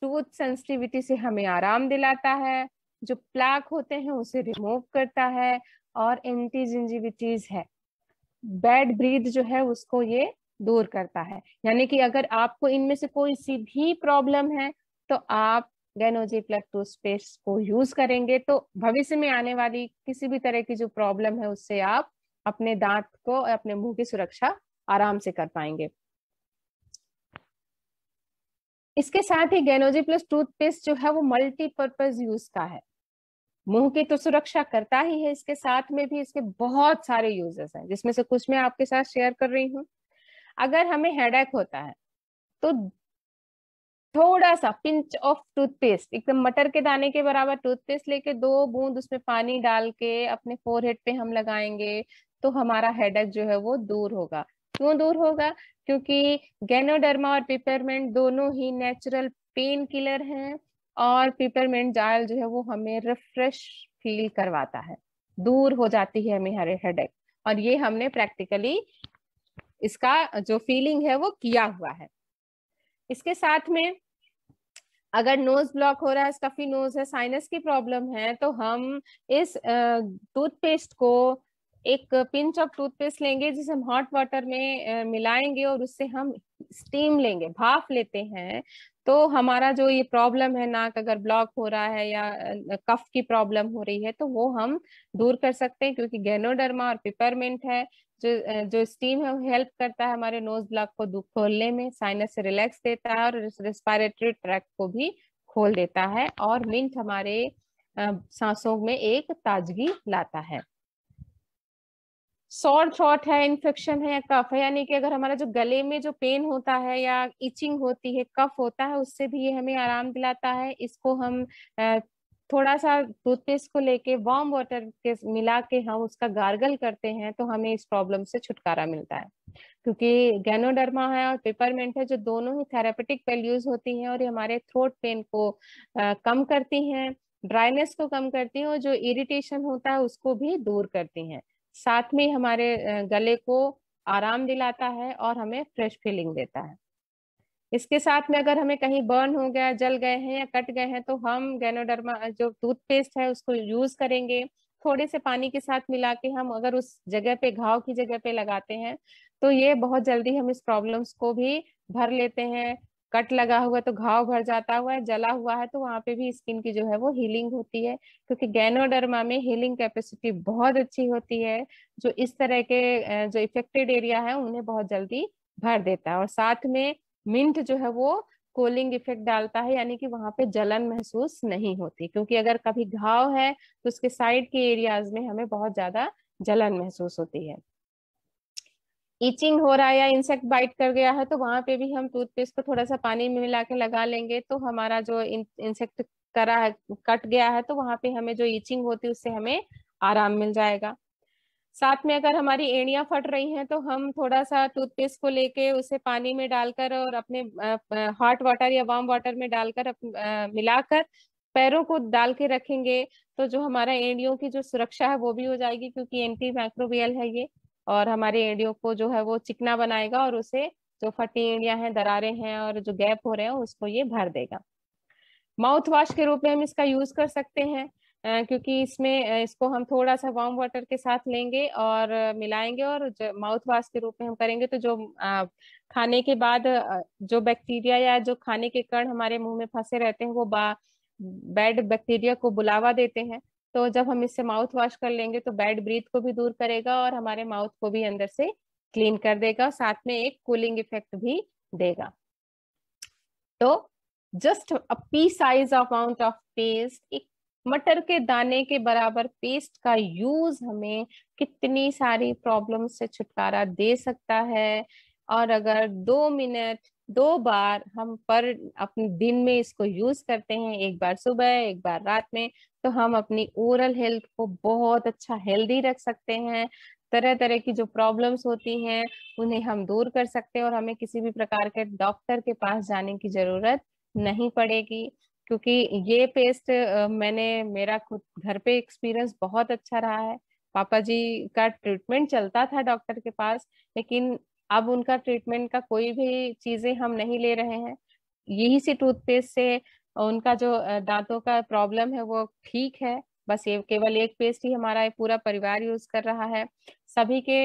टूथ सेंसिटिविटी से हमें आराम दिलाता है जो प्लाक होते हैं उसे रिमूव करता है और एंटी जिंजिविटीज है बैड ब्रीथ जो है उसको ये दूर करता है यानी कि अगर आपको इनमें से कोई सी भी प्रॉब्लम है तो आप गैनोजी प्लग टू स्पेस को यूज करेंगे तो भविष्य में आने वाली किसी भी तरह की जो प्रॉब्लम है उससे आप अपने दांत को अपने मुंह की सुरक्षा आराम से कर पाएंगे इसके साथ ही गैनोजी प्लस टूथपेस्ट जो है वो मल्टीपर्पज यूज का है मुंह की तो सुरक्षा करता ही है इसके साथ में भी इसके बहुत सारे यूजेस हैं जिसमें से कुछ मैं आपके साथ शेयर कर रही हूं अगर हमें हेडेक होता है तो थोड़ा सा पिंच ऑफ टूथपेस्ट एकदम मटर के दाने के बराबर टूथपेस्ट लेके दो बूंद उसमें पानी डाल के अपने फोरहेड पे हम लगाएंगे तो हमारा हेडेक जो है वो दूर होगा क्यों दूर होगा क्योंकि गेनोडर्मा और पेपरमेंट दोनों ही नेचुरल पेन किलर हैं और पेपरमेंट जायल जो है वो हमें रिफ्रेश फील करवाता है दूर हो जाती है हमें हरे हेडेक और ये हमने प्रैक्टिकली इसका जो फीलिंग है वो किया हुआ है इसके साथ में अगर नोज ब्लॉक हो रहा है स्टफी नोज है साइनस की प्रॉब्लम है तो हम इस टूथपेस्ट को एक पिंच ऑफ टूथपेस्ट लेंगे जिसे हम हॉट वाटर में मिलाएंगे और उससे हम स्टीम लेंगे भाप लेते हैं तो हमारा जो ये प्रॉब्लम है नाक अगर ब्लॉक हो रहा है या कफ की प्रॉब्लम हो रही है तो वो हम दूर कर सकते हैं क्योंकि गैनोडर्मा और पिपरमेंट है जो जो स्टीम है वो हेल्प करता है हमारे नोज ब्लॉक को खोलने में साइनस से रिलैक्स देता है और रेस्पायरेटरी ट्रैक को भी खोल देता है और मिंट हमारे सांसों में एक ताजगी लाता है सॉर थ्रॉट है इन्फेक्शन है या कफ है यानी कि अगर हमारा जो गले में जो पेन होता है या इचिंग होती है कफ होता है उससे भी ये हमें आराम दिलाता है इसको हम थोड़ा सा टूथपेस्ट को लेके वार्म वाटर के मिला के हम उसका गार्गल करते हैं तो हमें इस प्रॉब्लम से छुटकारा मिलता है क्योंकि गैनोडर्मा है और पेपरमेंट है जो दोनों ही थेरापेटिक वैल्यूज होती हैं और ये हमारे थ्रोट पेन को कम करती हैं ड्राइनेस को कम करती हैं और जो इरिटेशन होता है उसको भी दूर करती हैं साथ में हमारे गले को आराम दिलाता है और हमें फ्रेश फीलिंग देता है इसके साथ में अगर हमें कहीं बर्न हो गया जल गए हैं या कट गए हैं तो हम गैनोडर्मा जो टूथपेस्ट है उसको यूज करेंगे थोड़े से पानी के साथ मिला के हम अगर उस जगह पे घाव की जगह पे लगाते हैं तो ये बहुत जल्दी हम इस प्रॉब्लम्स को भी भर लेते हैं कट लगा हुआ है तो घाव भर जाता हुआ है जला हुआ है तो वहां पे भी स्किन की जो है वो हीलिंग होती है क्योंकि गैनोडर्मा में हीलिंग कैपेसिटी बहुत अच्छी होती है जो इस तरह के जो इफेक्टेड एरिया है उन्हें बहुत जल्दी भर देता है और साथ में मिंट जो है वो कोलिंग इफेक्ट डालता है यानी कि वहां पे जलन महसूस नहीं होती क्योंकि अगर कभी घाव है तो उसके साइड के एरियाज में हमें बहुत ज्यादा जलन महसूस होती है ईचिंग हो रहा है या इंसेक्ट बाइट कर गया है तो वहां पे भी हम टूथपेस्ट को थोड़ा सा पानी में मिला के लगा लेंगे तो हमारा जो इंसेक्ट करा है कट गया है तो वहां पे हमें जो ईचिंग होती है उससे हमें आराम मिल जाएगा साथ में अगर हमारी एड़िया फट रही हैं तो हम थोड़ा सा टूथपेस्ट को लेके उसे पानी में डालकर और अपने हॉट वाटर या वार्म वाटर में डालकर मिलाकर पैरों को डाल के रखेंगे तो जो हमारा एड़ियों की जो सुरक्षा है वो भी हो जाएगी क्योंकि एंटी माइक्रोबियल है ये और हमारी एड़ियों को जो है वो चिकना बनाएगा और उसे जो फटी एड़ियां हैं दरारे हैं और जो गैप हो रहे हैं उसको ये भर देगा माउथ वॉश के रूप में हम इसका यूज कर सकते हैं क्योंकि इसमें इसको हम थोड़ा सा वार्म वाटर के साथ लेंगे और मिलाएंगे और माउथ वॉश के रूप में हम करेंगे तो जो खाने के बाद जो बैक्टीरिया या जो खाने के कण हमारे मुंह में फंसे रहते हैं वो बैड बैक्टीरिया को बुलावा देते हैं तो जब हम इससे माउथ वॉश कर लेंगे तो बैड ब्रीथ को भी दूर करेगा और हमारे माउथ को भी अंदर से क्लीन कर देगा साथ में एक कूलिंग इफेक्ट भी देगा तो just a pea size amount of paste एक मटर के दाने के बराबर पेस्ट का यूज हमें कितनी सारी प्रॉब्लम से छुटकारा दे सकता है और अगर दो मिनट दो बार हम पर अपने दिन में इसको यूज करते हैं एक बार सुबह एक बार रात में तो हम अपनी ओरल हेल्थ को बहुत अच्छा हेल्दी रख सकते हैं तरह तरह की जो प्रॉब्लम्स होती हैं उन्हें हम दूर कर सकते हैं और हमें किसी भी प्रकार के डॉक्टर के पास जाने की जरूरत नहीं पड़ेगी क्योंकि ये पेस्ट मैंने मेरा खुद घर पे एक्सपीरियंस बहुत अच्छा रहा है पापा जी का ट्रीटमेंट चलता था डॉक्टर के पास लेकिन अब उनका ट्रीटमेंट का कोई भी चीजें हम नहीं ले रहे हैं यही से टूथपेस्ट से उनका जो दांतों का प्रॉब्लम है वो ठीक है बस ये केवल एक पेस्ट ही हमारा पूरा परिवार यूज कर रहा है सभी के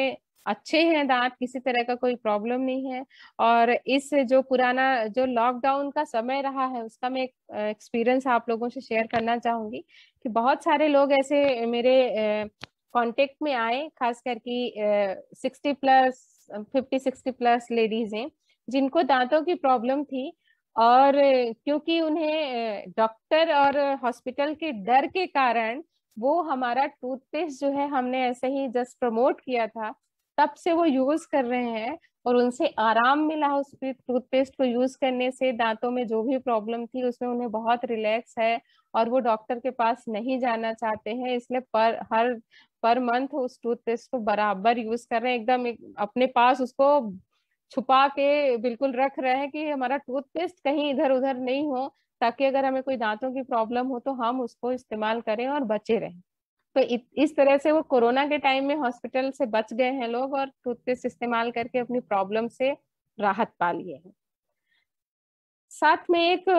अच्छे हैं दांत किसी तरह का कोई प्रॉब्लम नहीं है और इस जो पुराना जो लॉकडाउन का समय रहा है उसका मैं एक्सपीरियंस आप लोगों से शेयर करना चाहूंगी कि बहुत सारे लोग ऐसे मेरे कांटेक्ट में आए खास करके sixty plus fifty sixty plus ladies हैं जिनको दांतों की प्रॉब्लम थी और क्योंकि उन्हें डॉक्टर और हॉस्पिटल के डर के कारण वो हमारा टूथपेस्ट जो है हमने ऐसे ही जस्ट प्रमोट किया था तब से वो यूज कर रहे हैं और उनसे आराम मिला उस टूथपेस्ट को यूज करने से दांतों में जो भी प्रॉब्लम थी उसमें उन्हें बहुत रिलैक्स है और वो डॉक्टर के पास नहीं जाना चाहते हैं इसलिए पर हर पर मंथ उस टूथपेस्ट को बराबर यूज कर रहे हैं एकदम एक, अपने पास उसको छुपा के बिल्कुल रख रहे हैं कि हमारा टूथपेस्ट कहीं इधर उधर नहीं हो ताकि अगर हमें कोई दांतों की प्रॉब्लम हो तो हम उसको इस्तेमाल करें और बचे रहें तो इस तरह से वो कोरोना के टाइम में हॉस्पिटल से बच गए हैं लोग और टूथपेस्ट इस्तेमाल करके अपनी प्रॉब्लम से राहत पा लिए हैं साथ में एक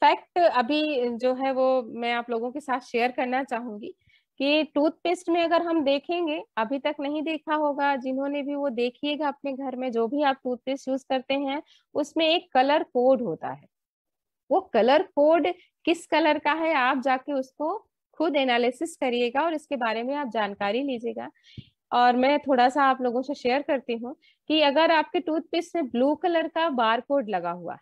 फैक्ट अभी जो है वो मैं आप लोगों के साथ शेयर करना चाहूंगी कि टूथपेस्ट में अगर हम देखेंगे अभी तक नहीं देखा होगा जिन्होंने भी वो देखिएगा अपने घर में जो भी आप टूथपेस्ट यूज करते हैं उसमें एक कलर कोड होता है वो कलर कोड किस कलर का है आप जाके उसको खुद एनालिसिस करिएगा और इसके बारे में आप जानकारी लीजिएगा और मैं थोड़ा सा आप लोगों से शेयर करती हूँ कि अगर आपके टूथपेस्ट में ब्लू कलर का बार कोड लगा हुआ है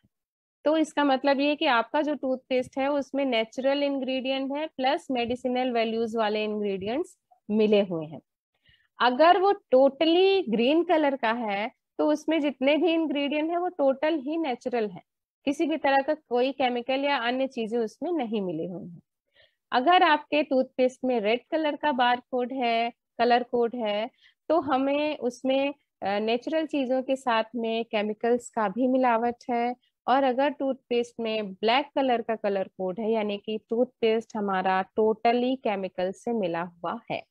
तो इसका मतलब ये कि आपका जो टूथपेस्ट है उसमें नेचुरल इंग्रेडिएंट है प्लस मेडिसिनल वैल्यूज वाले इंग्रेडिएंट्स मिले हुए हैं अगर वो टोटली ग्रीन कलर का है तो उसमें जितने भी इंग्रेडिएंट है वो टोटल ही नेचुरल है किसी भी तरह का कोई केमिकल या अन्य चीजें उसमें नहीं मिली हुई हैं अगर आपके टूथपेस्ट में रेड कलर का बार कोड है कलर कोड है तो हमें उसमें नेचुरल चीजों के साथ में केमिकल्स का भी मिलावट है और अगर टूथपेस्ट में ब्लैक कलर का कलर कोड है यानी कि टूथपेस्ट हमारा टोटली केमिकल से मिला हुआ है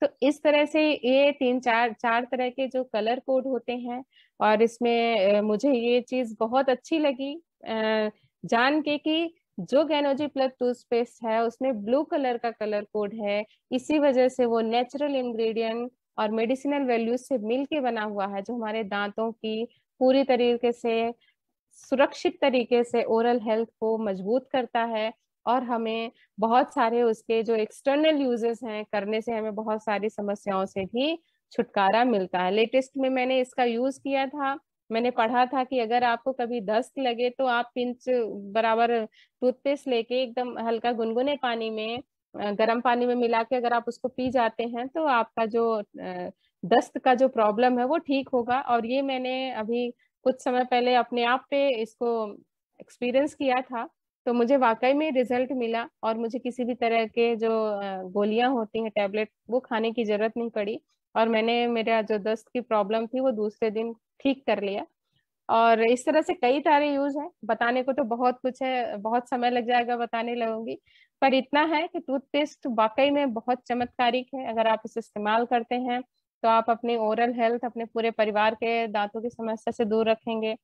तो इस तरह से ये तीन चार चार तरह के जो कलर कोड होते हैं और इसमें मुझे ये चीज बहुत अच्छी लगी जान के कि जो गैनोजी प्लग टूथपेस्ट है उसमें ब्लू कलर का कलर कोड है इसी वजह से वो नेचुरल इंग्रेडिएंट और मेडिसिनल वैल्यूज से मिल के बना हुआ है जो हमारे दांतों की पूरी तरीके से सुरक्षित तरीके से ओरल हेल्थ को मजबूत करता है और हमें बहुत सारे उसके जो एक्सटर्नल यूजेस हैं करने से हमें बहुत सारी समस्याओं से भी छुटकारा मिलता है लेटेस्ट में मैंने इसका यूज किया था मैंने पढ़ा था कि अगर आपको कभी दस्त लगे तो आप पिंच बराबर टूथपेस्ट लेके एकदम हल्का गुनगुने पानी में गर्म पानी में मिला के अगर आप उसको पी जाते हैं तो आपका जो दस्त का जो प्रॉब्लम है वो ठीक होगा और ये मैंने अभी कुछ समय पहले अपने आप पे इसको एक्सपीरियंस किया था तो मुझे वाकई में रिजल्ट मिला और मुझे किसी भी तरह के जो गोलियां होती हैं टैबलेट वो खाने की जरूरत नहीं पड़ी और मैंने मेरा जो दस्त की प्रॉब्लम थी वो दूसरे दिन ठीक कर लिया और इस तरह से कई सारे यूज हैं बताने को तो बहुत कुछ है बहुत समय लग जाएगा बताने लगूंगी पर इतना है कि टूथपेस्ट वाकई में बहुत चमत्कारिक है अगर आप इसे इस्तेमाल करते हैं तो आप अपनी ओरल हेल्थ अपने पूरे परिवार के दांतों की समस्या से दूर रखेंगे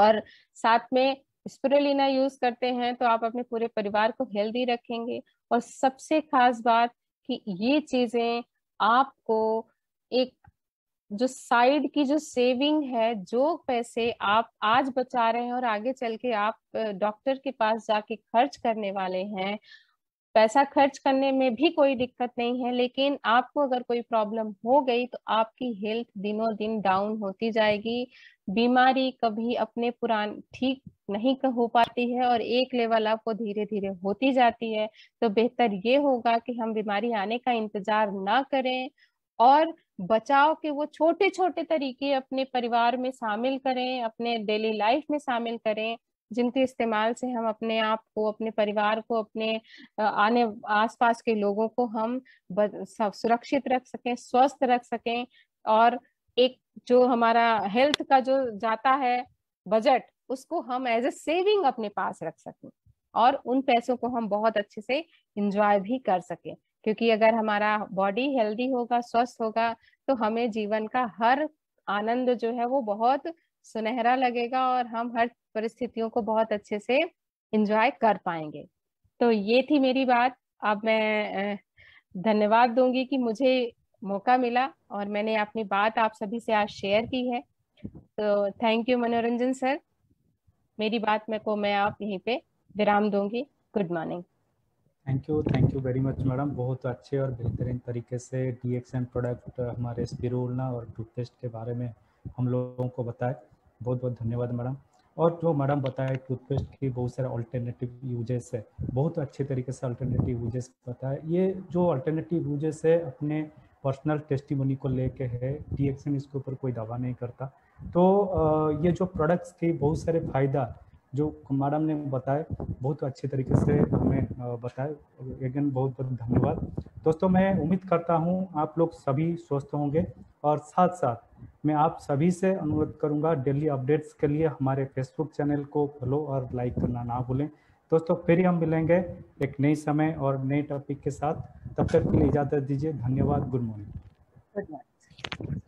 और साथ में स्पिरुलिना यूज करते हैं तो आप अपने पूरे परिवार को हेल्दी रखेंगे और सबसे खास बात कि ये चीजें आपको एक जो साइड की जो सेविंग है जो पैसे आप आज बचा रहे हैं और आगे चल के आप डॉक्टर के पास जाके खर्च करने वाले हैं पैसा खर्च करने में भी कोई दिक्कत नहीं है लेकिन आपको अगर कोई प्रॉब्लम हो गई तो आपकी हेल्थ दिनों दिन डाउन होती जाएगी बीमारी कभी अपने पुरान ठीक नहीं हो पाती है और एक लेवल आपको वो धीरे धीरे होती जाती है तो बेहतर ये होगा कि हम बीमारी आने का इंतजार ना करें और बचाव के वो छोटे छोटे तरीके अपने परिवार में शामिल करें अपने डेली लाइफ में शामिल करें जिनके इस्तेमाल से हम अपने आप को अपने परिवार को अपने आने आसपास के लोगों को हम सुरक्षित रख सकें स्वस्थ रख सकें और एक जो हमारा हेल्थ का जो जाता है बजट उसको हम एज ए सेविंग अपने पास रख सकें और उन पैसों को हम बहुत अच्छे से इंजॉय भी कर सकें क्योंकि अगर हमारा बॉडी हेल्दी होगा स्वस्थ होगा तो हमें जीवन का हर आनंद जो है वो बहुत सुनहरा लगेगा और हम हर परिस्थितियों को बहुत अच्छे से इंजॉय कर पाएंगे तो ये थी मेरी बात अब मैं धन्यवाद दूंगी कि मुझे मौका मिला और मैंने अपनी बात आप सभी से आज शेयर की है तो थैंक यू मनोरंजन सर मेरी बात में को मैं आप यहीं पे विराम दूंगी good morning thank you thank you very much madam बहुत अच्छे और बेहतरीन तरीके से डी प्रोडक्ट हमारे स्पिरुलना और टूथपेस्ट के बारे में हम लोगों को बताए बहुत बहुत धन्यवाद मैडम और जो मैडम बताए टूथपेस्ट की बहुत सारे अल्टरनेटिव यूजेस है बहुत अच्छे तरीके से अल्टरनेटिव यूजेस बताए ये जो अल्टरनेटिव यूजेस है अपने पर्सनल टेस्टिमनी को लेके है टी इसके ऊपर कोई दावा नहीं करता तो ये जो प्रोडक्ट्स के बहुत सारे फायदा जो मैडम ने बताए बहुत अच्छे तरीके से हमें बताए अगेन बहुत बहुत धन्यवाद दोस्तों मैं उम्मीद करता हूँ आप लोग सभी स्वस्थ होंगे और साथ साथ मैं आप सभी से अनुरोध करूँगा डेली अपडेट्स के लिए हमारे फेसबुक चैनल को फॉलो और लाइक करना ना भूलें दोस्तों फिर हम मिलेंगे एक नई समय और नए टॉपिक के साथ तब तक के लिए इजाजत दीजिए धन्यवाद गुड मॉर्निंग